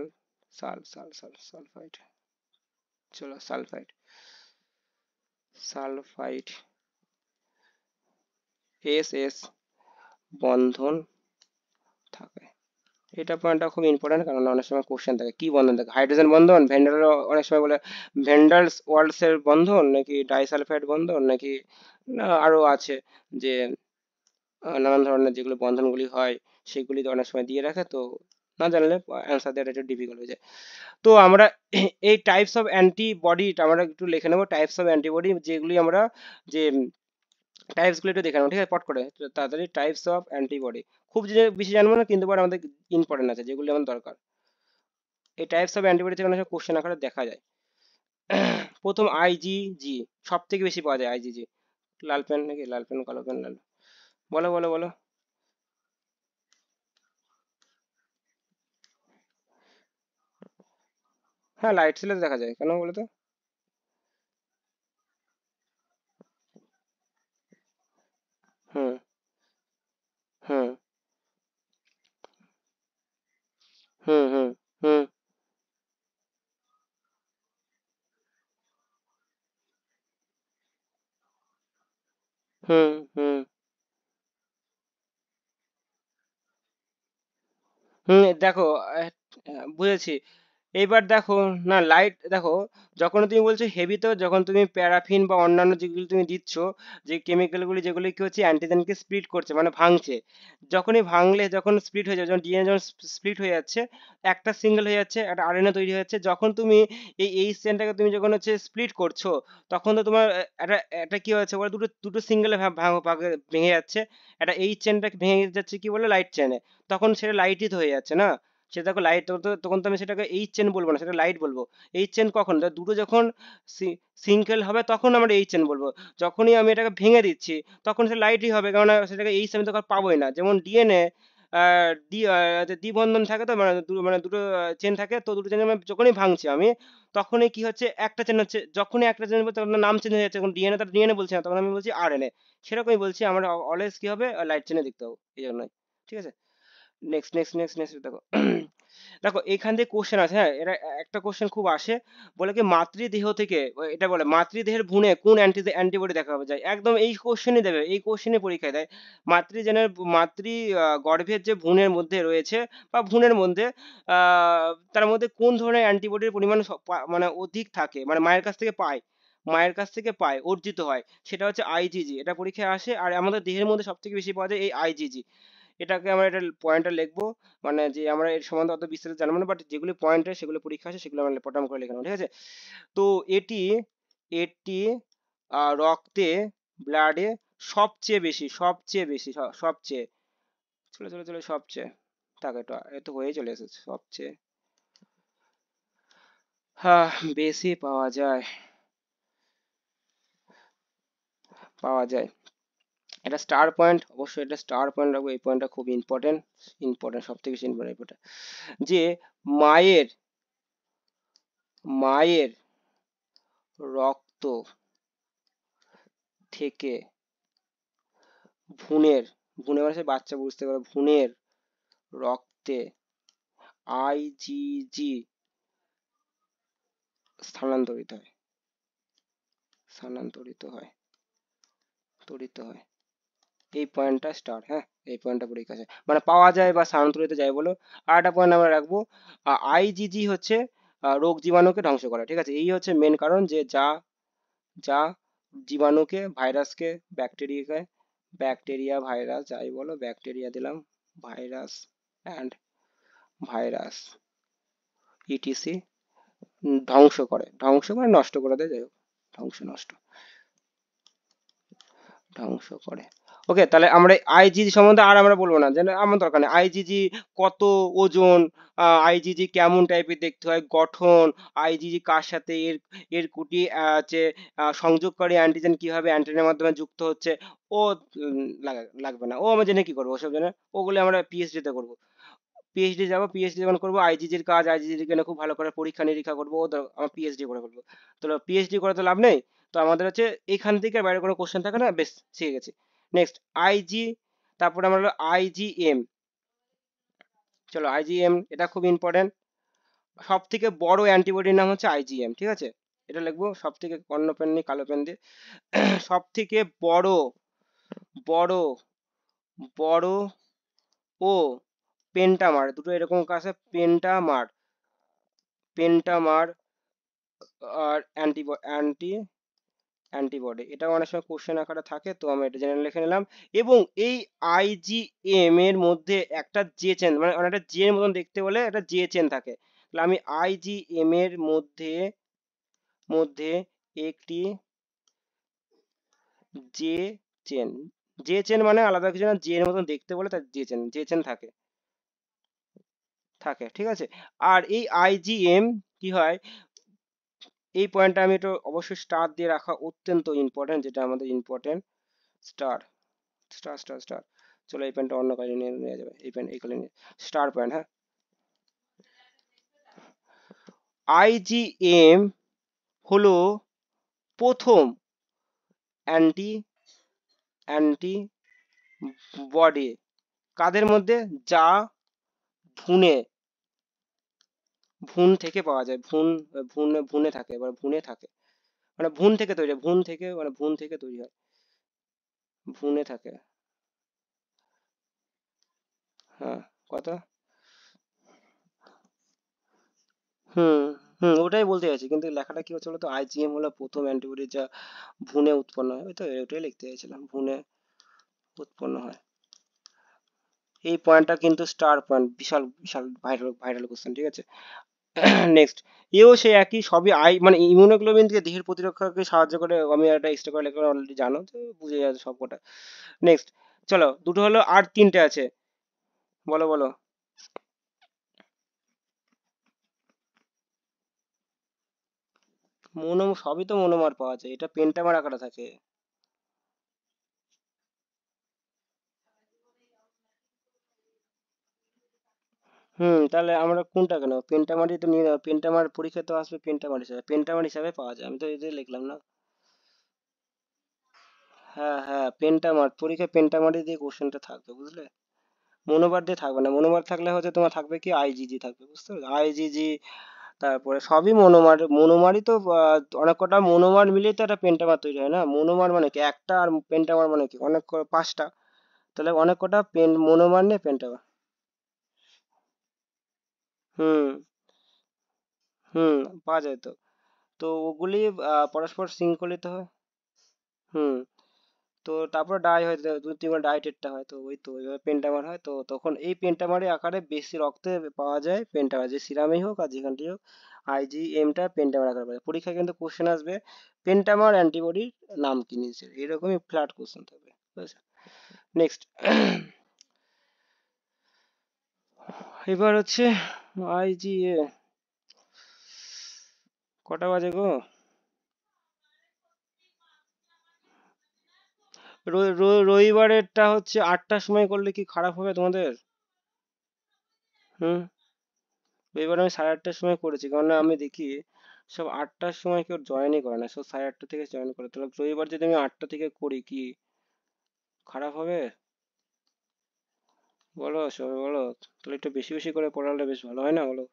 A: সাল সাল সাল সালফাইড চলো সালফাইড সালফাইড এস এস বন্ধন এটা পয়েন্টটা খুব ইম্পর্টেন্ট কারণ অনেক সময় কোশ্চেন থাকে কি বন্ধন থাকে হাইড্রোজেন বন্ধন ভ্যান্ডার অনেক সময় বলে ভ্যান্ডার্স ওয়ার্লসের বন্ধন নাকি ডাইসালফাইড বন্ধন নাকি আরও আছে যে নানান ধরনের যেগুলো বন্ধনগুলি হয় সেগুলি অনেক সময় দিয়ে রাখে তো না জানলে অ্যান্সার দেওয়া একটু ডিফিকাল্ট হয়ে যায় তো আমরা এই টাইপস অফ অ্যান্টিবডিটা আমরা একটু লিখে নেবো টাইপস অফ অ্যান্টিবডি যেগুলি আমরা যে গুলো একটু দেখে নেবো ঠিক আছে পট করে তাড়াতাড়ি টাইপস অফ অ্যান্টিবডি খুব যে বেশি জানবো না কিন্তু পরে আমাদের ইম্পর্টেন্ট আছে যেগুলো আমাদের দরকার এই টাইপস অফ অ্যান্টিবডি থেকে অনেক কোশ্চেন আকারে দেখা যায় প্রথম আইজিজি সব থেকে বেশি পাওয়া যায় আইজিজি লাল পেন নাকি লাল পেন কালো পেন লাল বলো বলো বলো হ্যাঁ লাইট সেলে দেখা যায় কেন বলো তো হম হ্যাঁ হ্যাঁ দেখো আহ বুঝেছি এবার দেখো না লাইট দেখো যখন তুমি বলছো হেভিতেও যখন তুমি প্যারাফিন বা অন্যান্য যেগুলি তুমি দিচ্ছ যে কেমিক্যালগুলি যেগুলি কী হচ্ছে অ্যান্টিজেনকে স্প্লিট করছে মানে ভাঙছে যখনই ভাঙলে যখন স্প্লিট হয়ে যাবে যখন ডিএনএ যখন স্প্লিট হয়ে যাচ্ছে একটা সিঙ্গেল হয়ে যাচ্ছে একটা আরএনএ তৈরি হয়ে যাচ্ছে যখন তুমি এই এই চেনটাকে তুমি যখন হচ্ছে স্প্লিট করছো তখন তো তোমার একটা একটা কী হচ্ছে ওরা দুটো দুটো সিঙ্গেলে ভেঙে যাচ্ছে একটা এই চেনটা ভেঙে যাচ্ছে কি বলে লাইট চেনে তখন সেটা লাইটই তো হয়ে যাচ্ছে না সে দেখো লাইট তখন তো আমি সেটাকে এইচ চেন বলবো না সেটা লাইট বলবো এইচ চেন কখন দুটো যখন সিঙ্কেল হবে তখন আমরা এইচ চেন বলবো যখনই আমি এটাকে ভেঙে দিচ্ছি তখন সেটা লাইটই হবে কারণ সেটাকে এইচ আমি তো পাবোই না যেমন ডিএনএ ডি দ্বিবন্ধন থাকে তো মানে মানে দুটো চেন থাকে তো দুটো চেন আমি যখনই ভাঙছি আমি তখনই কি হচ্ছে একটা চেন হচ্ছে যখনই একটা চেন তখন নাম চেঞ্জ হয়ে যাচ্ছে তখন ডিএনএ তার ডিএনএ বলছি না তখন আমি বলছি আরএনএ সেরকমই বলছি আমরা অলওয়েজ কি হবে লাইট চেনে দেখতে হবে এই জন্যই ঠিক আছে নেক্সট নেক্সট নেক্সট নেক্সট দেখো দেখো এখান থেকে কোশ্চেন আছে হ্যাঁ এটা একটা কোশ্চেন খুব আসে বলে কি মাতৃদেহ থেকে এটা বলে মাতৃদেহের ভ্রূণে কোন অ্যান্টি অ্যান্টিবডি দেখা পাওয়া যায় একদম এই কোশ্চেনই দেবে এই কোশ্চেনই পরীক্ষায় দেয় মাতৃজনের মাতৃ গর্ভের যে ভ্রূণের মধ্যে রয়েছে বা ভ্রূণের মধ্যে তার মধ্যে কোন ধরনের অ্যান্টিবডির পরিমাণ মানে অধিক থাকে মানে মায়ের কাছ থেকে পায় মায়ের কাছ থেকে পায় অর্জিত হয় সেটা হচ্ছে আইজিজি এটা পরীক্ষায় আসে আর আমাদের দেহের মধ্যে সবথেকে বেশি পাওয়া যায় এই আইজিজি এটাকে আমরা এটা পয়েন্টটা লিখবো মানে যে আমরা এর সম্বন্ধে অত বিস্তারিত জানবো না বাট যেগুলি পয়েন্টে সেগুলো পরীক্ষা আসে সেগুলো আমরা পটম করে লিখলাম ঠিক আছে তো এটি এটি রক্তে ব্লাডে সবচেয়ে বেশি সবচেয়ে বেশি সবচেয়ে চলে চলে চলে সবচেয়ে থাকে এটা এত হয়ে চলে এসেছে সবচেয়ে হ্যাঁ বেশি পাওয়া যায় পাওয়া যায় এটা স্টার পয়েন্ট অবশ্যই এটা স্টার পয়েন্ট রাখবো এই পয়েন্টটা খুব ইম্পর্টেন্ট ইম্পর্টেন্ট সব থেকে বেশি ইম্পর্টেন্ট যে মায়ের মায়ের রক্ত থেকে
B: ভুনের ভুনে মানে বাচ্চা বুঝতে পারে ভুনের
A: রক্তে আইজিজি স্থানান্তরিত হয় স্থানান্তরিত হয় তরিত হয় এই পয়েন্টটা স্টার হ্যাঁ এই পয়েন্টটা পরীক্ষা আছে মানে পাওয়া যায় বা স্থানান্তরিত যায় বলো আর একটা পয়েন্ট আমরা রাখবো আইজিজি হচ্ছে রোগ জীবাণুকে ধ্বংস করা ঠিক আছে এই হচ্ছে মেন কারণ যে যা যা জীবাণুকে ভাইরাসকে ব্যাকটেরিয়াকে ব্যাকটেরিয়া ভাইরাস যাই বলো ব্যাকটেরিয়া দিলাম ভাইরাস অ্যান্ড ভাইরাস ইটিসি ধ্বংস করে ধ্বংস করে নষ্ট করে দেয় যাই হোক ধ্বংস নষ্ট ধ্বংস করে ওকে তাহলে আমরা আইজিজি সম্বন্ধে আর আমরা বলবো না যেন আমার দরকার নেই আইজিজি কত ওজন আইজিজি কেমন টাইপের দেখতে হয় গঠন আইজিজি কার সাথে এর এর কুটি আছে সংযোগকারী অ্যান্টিজেন কিভাবে অ্যান্টিজেনের মাধ্যমে যুক্ত হচ্ছে ও লাগবে না ও আমরা জেনে কি করবো ওসব জেনে ওগুলো আমরা পিএইচডিতে করবো পিএইচডি যাবো পিএইচডি যখন করবো আইজিজির কাজ আইজিজির জন্য খুব ভালো করে পরীক্ষা নিরীক্ষা করবো ও আমার পিএইচডি করে ফেলবো তো পিএইচডি করে তো লাভ নেই তো আমাদের হচ্ছে এখান থেকে বাইরে কোনো কোশ্চেন থাকে না বেশ শিখে গেছি নেক্সট আইজি তারপরে আমার হলো আইজিএম চলো আইজিএম এটা খুব ইম্পর্টেন্ট সব থেকে বড় অ্যান্টিবডির নাম হচ্ছে আইজিএম ঠিক আছে এটা লিখবো সব থেকে কর্ণ পেন নিয়ে কালো পেন দিয়ে সব থেকে বড় বড় বড় ও পেন্টামার দুটো এরকম কাছে পেন্টামার পেন্টামার আর অ্যান্টি অ্যান্টি অ্যান্টিবডি এটা অনেক সময় কোশ্চেন আকারে থাকে তো আমি এটা জেনারেল লিখে নিলাম এবং এই আইজিএম এর মধ্যে একটা জে চেন মানে অনেকটা মানে জে এর মতন দেখতে বলে একটা জে চেন থাকে তাহলে আমি আইজিএম এর মধ্যে মধ্যে একটি জে চেন জে চেন মানে আলাদা কিছু না জে এর মতন দেখতে বলে তার জে চেন জে চেন থাকে থাকে ঠিক আছে আর এই আইজিএম কি হয় এই পয়েন্টটা আমি একটু অবশ্যই স্টার দিয়ে রাখা অত্যন্ত ইম্পর্টেন্ট যেটা আমাদের important star star star star চলো এই পয়েন্টটা অন্য কাজে নিয়ে নেওয়া যাবে এই পয়েন্ট এই কালে নিয়ে স্টার পয়েন্ট হ্যাঁ আইজিএম হলো প্রথম অ্যান্টি অ্যান্টি বডি কাদের মধ্যে যা ভুনে ভ্রূণ থেকে পাওয়া যায় ভ্রূণ ভ্রূণ ভ্রূণে থাকে বা ভ্রূণে থাকে মানে ভ্রূণ থেকে তৈরি হয় ভ্রূণ থেকে মানে ভ্রূণ থেকে তৈরি হয় ভ্রূণে থাকে হ্যাঁ কথা হুম হুম ওটাই বলতে চাইছি কিন্তু লেখাটা কি হচ্ছে বলতো আইজিএম হলো প্রথম অ্যান্টিবডি যা ভ্রূণে উৎপন্ন হয় তো ওটাই লিখতে চাইছিলাম ভ্রূণে উৎপন্ন হয় এই পয়েন্টটা কিন্তু স্টার পয়েন্ট বিশাল বিশাল ভাইরাল ভাইরাল কোশ্চেন ঠিক আছে নেক্সট এও সে একই সবই আই মানে ইমিউনোগ্লোবিন থেকে দেহের প্রতিরক্ষাকে সাহায্য করে আমি একটা এক্সট্রা করে লেখা অলরেডি জানো তো বুঝে যাচ্ছে সব কটা নেক্সট চলো দুটো হলো আর তিনটে আছে বলো বলো মনোম সবই তো মনোমার পাওয়া যায় এটা পেন্টামার আকারে থাকে হুম তাহলে আমরা কোনটা কেন পেন্টামারি তো নিয়ে নেবো পেন্টামার পরীক্ষা তো আসবে পেন্টামার হিসাবে পেন্টামার হিসাবে পাওয়া যায় আমি তো এই যে লিখলাম না হ্যাঁ হ্যাঁ পেন্টামার পরীক্ষা পেন্টামারই দিয়ে কোশ্চেনটা থাকবে বুঝলে মনোবার দিয়ে থাকবে না মনোবার থাকলে হচ্ছে তোমার থাকবে কি আইজিজি থাকবে বুঝতে পারছো আইজিজি তারপরে সবই মনোমার মনোমারই তো অনেক কটা মনোমার মিলিয়ে তো একটা পেন্টামার তৈরি হয় না মনোমার মানে কি একটা আর পেন্টামার মানে কি অনেক পাঁচটা তাহলে অনেক কটা পেন মনোমার নিয়ে পেন্টামার হুম। হুম, হম পাওযা যায় তো তো ওগুলি পরস্পর শৃঙ্খলিত হয়। হুম। তো তারপরে ডাই হয় দু তিনবার ডাই টেট্টা হয়। তো ওই তো ওইভাবে পেন্টামার হয়। তো তখন এই পেন্টামারের আকারে বেশি রক্তে পাওয়া যায় পেন্টামার। যে সিরামেই হোক আর যেখান থেকে হোক IgM টা পেন্টামার আকারে পাওয়া যায়। পরীক্ষায় কিন্তু কোশ্চেন আসবে পেন্টামার অ্যান্টিবডির নাম কি নিচের? এরকমই ফ্ল্যাট কোশ্চেন থাকবে। ঠিক আছে? নেক্সট এবার হচ্ছে এ কটা বাজে গো রবিবারেরটা হচ্ছে আটটার সময় করলে কি খারাপ হবে তোমাদের হুম রবিবার আমি সাড়ে আটটার সময় করেছি কারণ আমি দেখি সব আটটার সময় কেউ জয়েনই করে না সব সাড়ে আটটা থেকে জয়েন করে তাহলে রবিবার যদি আমি আটটা থেকে করি কি খারাপ হবে বলো সবাই বলো তাহলে একটু বেশি বেশি করে পড়ালে বেশ ভালো হয় না বলো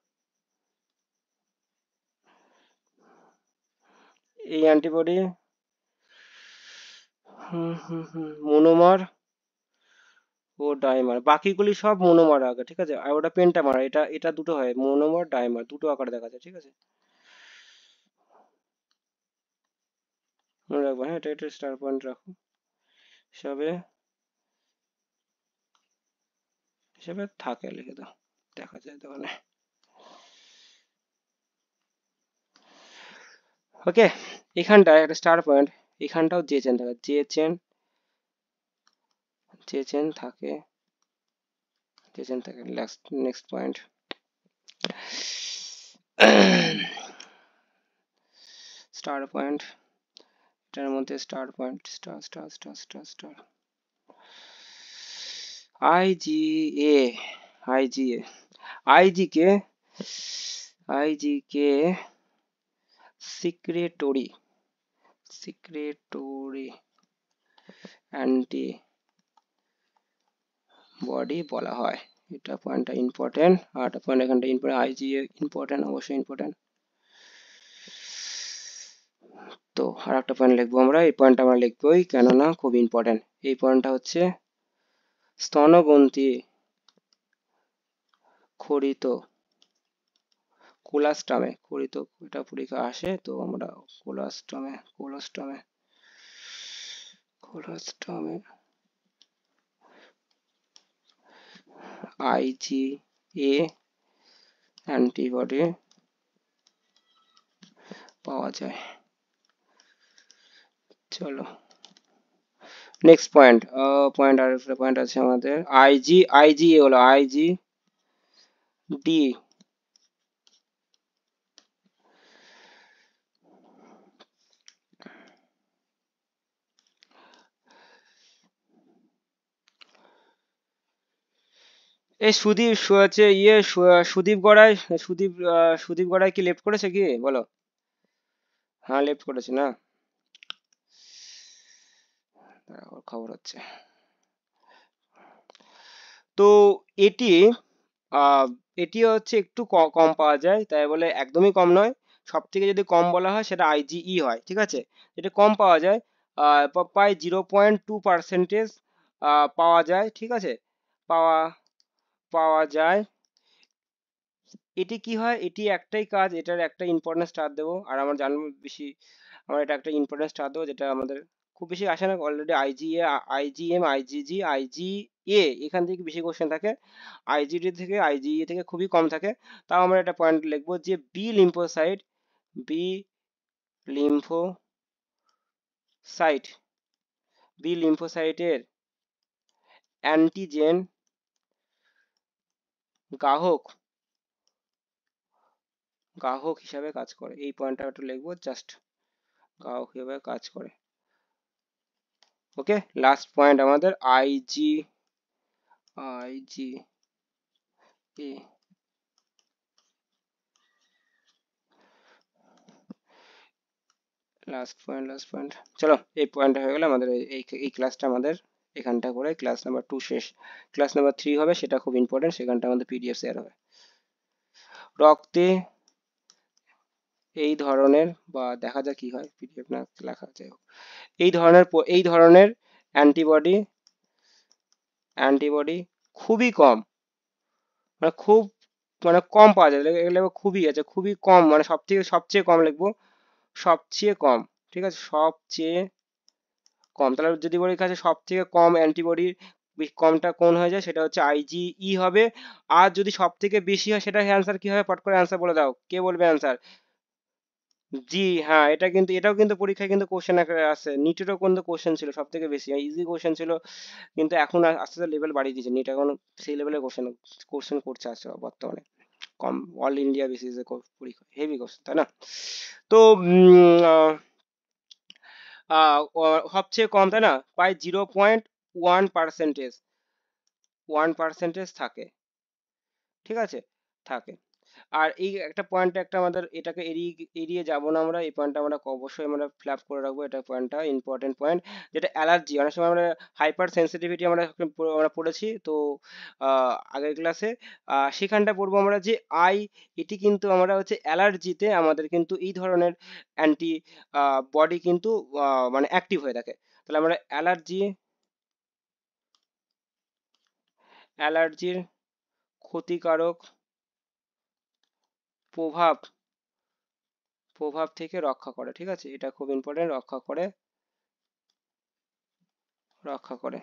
A: এই অ্যান্টিবডি মনোমার ও ডাইমার বাকিগুলি সব মনোমার আগে ঠিক আছে আর ওটা পেন্টামার এটা এটা দুটো হয় মনোমার ডাইমার দুটো আকার দেখা যায় ঠিক আছে মনে রাখবো হ্যাঁ এটা এটা স্টার পয়েন্ট রাখো সবে হিসেবে থাকে লিখে দাও দেখা যায় তাহলে ওকে এখানটা একটা স্টার পয়েন্ট এখানটাও যে চেন থাকে যে চেন যে চেন থাকে যে চেন থাকে নেক্সট পয়েন্ট স্টার পয়েন্ট এটার মধ্যে star point star star star star star IgA IgA আইজিকে আইজিকে সিক্রেটরি সিক্রেটরি অ্যান্টি বডি বলা হয় এটা পয়েন্টটা ইম্পর্টেন্ট আর একটা পয়েন্ট এখানটা ইম্পর্টেন্ট আইজিএ ইম্পর্টেন্ট অবশ্যই ইম্পর্টেন্ট তো আর একটা পয়েন্ট লিখবো আমরা এই পয়েন্টটা আমরা লিখবোই কেননা খুব ইম্পর্টেন্ট এই পয়েন্টটা হচ্ছে স্তনগ্রন্থি খরিত কোলাস্টামে খরিত এটা পরীক্ষা আসে তো আমরা কোলাস্টামে কোলাস্টামে কোলাস্টামে আইজিএ অ্যান্টিবডি পাওয়া যায় চলো নেক্সট পয়েন্ট পয়েন্ট আর একটা পয়েন্ট আছে আমাদের আইজি আইজি এ হলো আইজি ডি এই সুদীপ হচ্ছে ইয়ে সুদীপ গড়াই সুদীপ সুদীপ গড়াই কি লেফট করেছে কি বলো হ্যাঁ লেফট করেছে না খবর হচ্ছে তো এটি এটি হচ্ছে একটু কম পাওয়া যায় তাই বলে একদমই কম নয় সব থেকে যদি কম বলা হয় সেটা আইজিই e হয় ঠিক আছে এটা কম পাওয়া যায় প্রায় জিরো পয়েন্ট টু পার্সেন্টেজ পাওয়া যায় ঠিক আছে পাওয়া পাওয়া যায় এটি কি হয় এটি একটাই কাজ এটার একটা ইম্পর্টেন্স স্টার দেবো আর আমার জানবো বেশি আমার এটা একটা ইম্পর্টেন্স স্টার দেবো যেটা আমাদের খুব বেশি আসে না অলরেডি আইজিএ আইজিএম আইজিজি এ এখান থেকে বেশি কোশ্চেন থাকে আইজিডি থেকে এ e থেকে খুবই কম থাকে তাও আমরা একটা পয়েন্ট লিখবো যে বি লিম্ফোসাইট বি সাইট বি লিম্ফোসাইটের অ্যান্টিজেন গ্রাহক গ্রাহক হিসাবে কাজ করে এই পয়েন্টটা একটু লিখবো জাস্ট গ্রাহক হিসাবে কাজ করে ওকে লাস্ট পয়েন্ট আমাদের IG IG last point last point চলো এই পয়েন্টটা হয়ে গেল আমাদের এই ক্লাসটা আমাদের এখানটা করে ক্লাস নাম্বার টু শেষ ক্লাস নাম্বার থ্রি হবে সেটা খুব ইম্পর্টেন্ট সেখানটা আমাদের পিডিএফ শেয়ার হবে রক্তে এই ধরনের বা দেখা যায় কি হয় পিডিএফ না লেখা যাই হোক এই ধরনের এই ধরনের অ্যান্টিবডি অ্যান্টিবডি খুবই কম মানে খুব মানে কম পাওয়া যায় এগুলো খুবই আছে খুবই কম মানে সবথেকে সবচেয়ে কম লিখবো সবচেয়ে কম ঠিক আছে সবচেয়ে কম তাহলে যদি বলি কাছে সবথেকে কম অ্যান্টিবডির কমটা কোন হয়ে যায় সেটা হচ্ছে আইজিই e হবে আর যদি সব থেকে বেশি হয় সেটা অ্যান্সার কি হবে পট করে অ্যান্সার বলে দাও কে বলবে অ্যান্সার জি হ্যাঁ এটা কিন্তু এটাও কিন্তু পরীক্ষায় কিন্তু কোশ্চেন আকারে আছে নিটেরও কিন্তু কোশ্চেন ছিল সব থেকে বেশি ইজি কোশ্চেন ছিল কিন্তু এখন আস্তে আস্তে লেভেল বাড়িয়ে দিয়েছে নিট এখন সেই লেভেলে কোশ্চেন কোশ্চেন করছে আছে বর্তমানে কম অল ইন্ডিয়া বেসিসে পরীক্ষা হেভি কোশ্চেন তাই না তো উম, আহ, আহ, সবচেয়ে কম তাই না প্রায় zero point one percentage one percentage থাকে ঠিক আছে থাকে আর এই একটা পয়েন্ট একটা আমাদের এটাকে এড়িয়ে এড়িয়ে যাবো না আমরা এই পয়েন্টটা আমরা অবশ্যই আমরা ফিল আপ করে রাখবো এটা পয়েন্টটা ইম্পর্টেন্ট পয়েন্ট যেটা অ্যালার্জি অনেক সময় আমরা হাইপার সেন্সিটিভিটি আমরা আমরা পড়েছি তো আগের ক্লাসে সেখানটা পড়বো আমরা যে আই এটি কিন্তু আমরা হচ্ছে অ্যালার্জিতে আমাদের কিন্তু এই ধরনের অ্যান্টি বডি কিন্তু মানে অ্যাক্টিভ হয়ে থাকে তাহলে আমরা অ্যালার্জি অ্যালার্জির ক্ষতিকারক প্রভাব প্রভাব থেকে রক্ষা করে ঠিক আছে এটা খুব ইম্পর্টেন্ট রক্ষা করে রক্ষা করে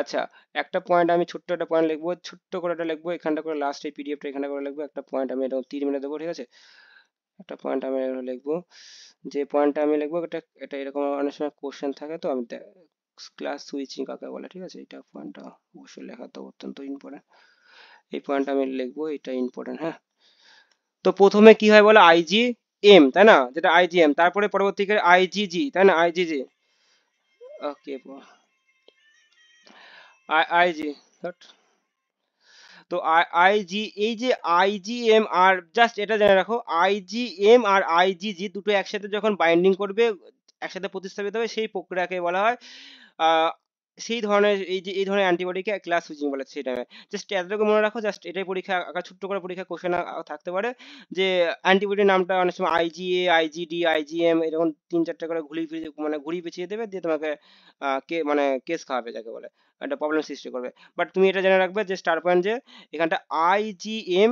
A: আচ্ছা একটা পয়েন্ট আমি ছোট্ট একটা পয়েন্ট লিখবো ছোট্ট করে একটা লিখবো এখানটা করে লাস্ট এই পিডিএফটা এখানটা করে লিখবো একটা পয়েন্ট আমি এটা তিন মিনিট দেবো ঠিক আছে একটা পয়েন্ট আমি লিখবো যে পয়েন্টটা আমি লিখবো এটা এটা এরকম অনেক সময় কোশ্চেন থাকে তো আমি ক্লাস সুইচিং কাকে বলে ঠিক আছে এটা পয়েন্টটা অবশ্যই লেখা তো অত্যন্ত ইম্পর্টেন্ট এই পয়েন্ট আমি লিখবো এটা ইম্পর্টেন্ট হ্যাঁ তো প্রথমে কি হয় বলে আইজি এম তাই না যেটা আইজি এম তারপরে পরবর্তীকালে আইজিজি তাই না আইজিজি ওকে আইজি তো আইজি এই যে আইজিএম আর জাস্ট এটা জেনে রাখো আইজিএম আর আইজিজি দুটো একসাথে যখন বাইন্ডিং করবে একসাথে প্রতিস্থাপিত হবে সেই প্রক্রিয়াকে বলা হয় সেই ধরনের এই যে এই ধরনের অ্যান্টিবডিকে ক্লাস সুইচিং বলে সেই টাইমে জাস্ট এতটুকু মনে রাখো জাস্ট এটাই পরীক্ষা আঁকা ছোট্ট করে পরীক্ষা কোশ্চেন থাকতে পারে যে অ্যান্টিবডির নামটা অনেক সময় আইজিএ আইজিডি আইজিএম এরকম তিন চারটে করে ঘুরি ফিরিয়ে মানে ঘুরি পেঁচিয়ে দেবে দিয়ে তোমাকে কে মানে কেস খাওয়াবে যাকে বলে একটা প্রবলেম সৃষ্টি করবে বাট তুমি এটা জেনে রাখবে যে স্টার পয়েন্ট যে এখানটা আইজিএম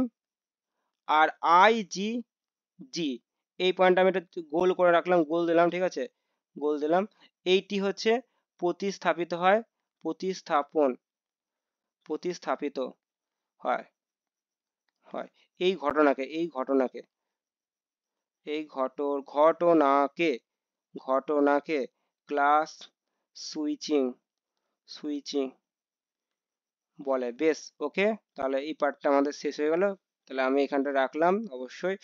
A: আর আইজি জি এই পয়েন্টটা আমি একটা গোল করে রাখলাম গোল দিলাম ঠিক আছে গোল দিলাম এইটি হচ্ছে প্রতিস্থাপিত হয় প্রতিস্থাপন প্রতিস্থাপিত হয় হয় এই ঘটনাকে এই ঘটনাকে এই ঘট ঘটনাকে ঘটনাকে ক্লাস সুইচিং সুইচিং বলে বেশ ওকে তাহলে এই পার্টটা আমাদের শেষ হয়ে গেল তাহলে আমি এখানটা রাখলাম অবশ্যই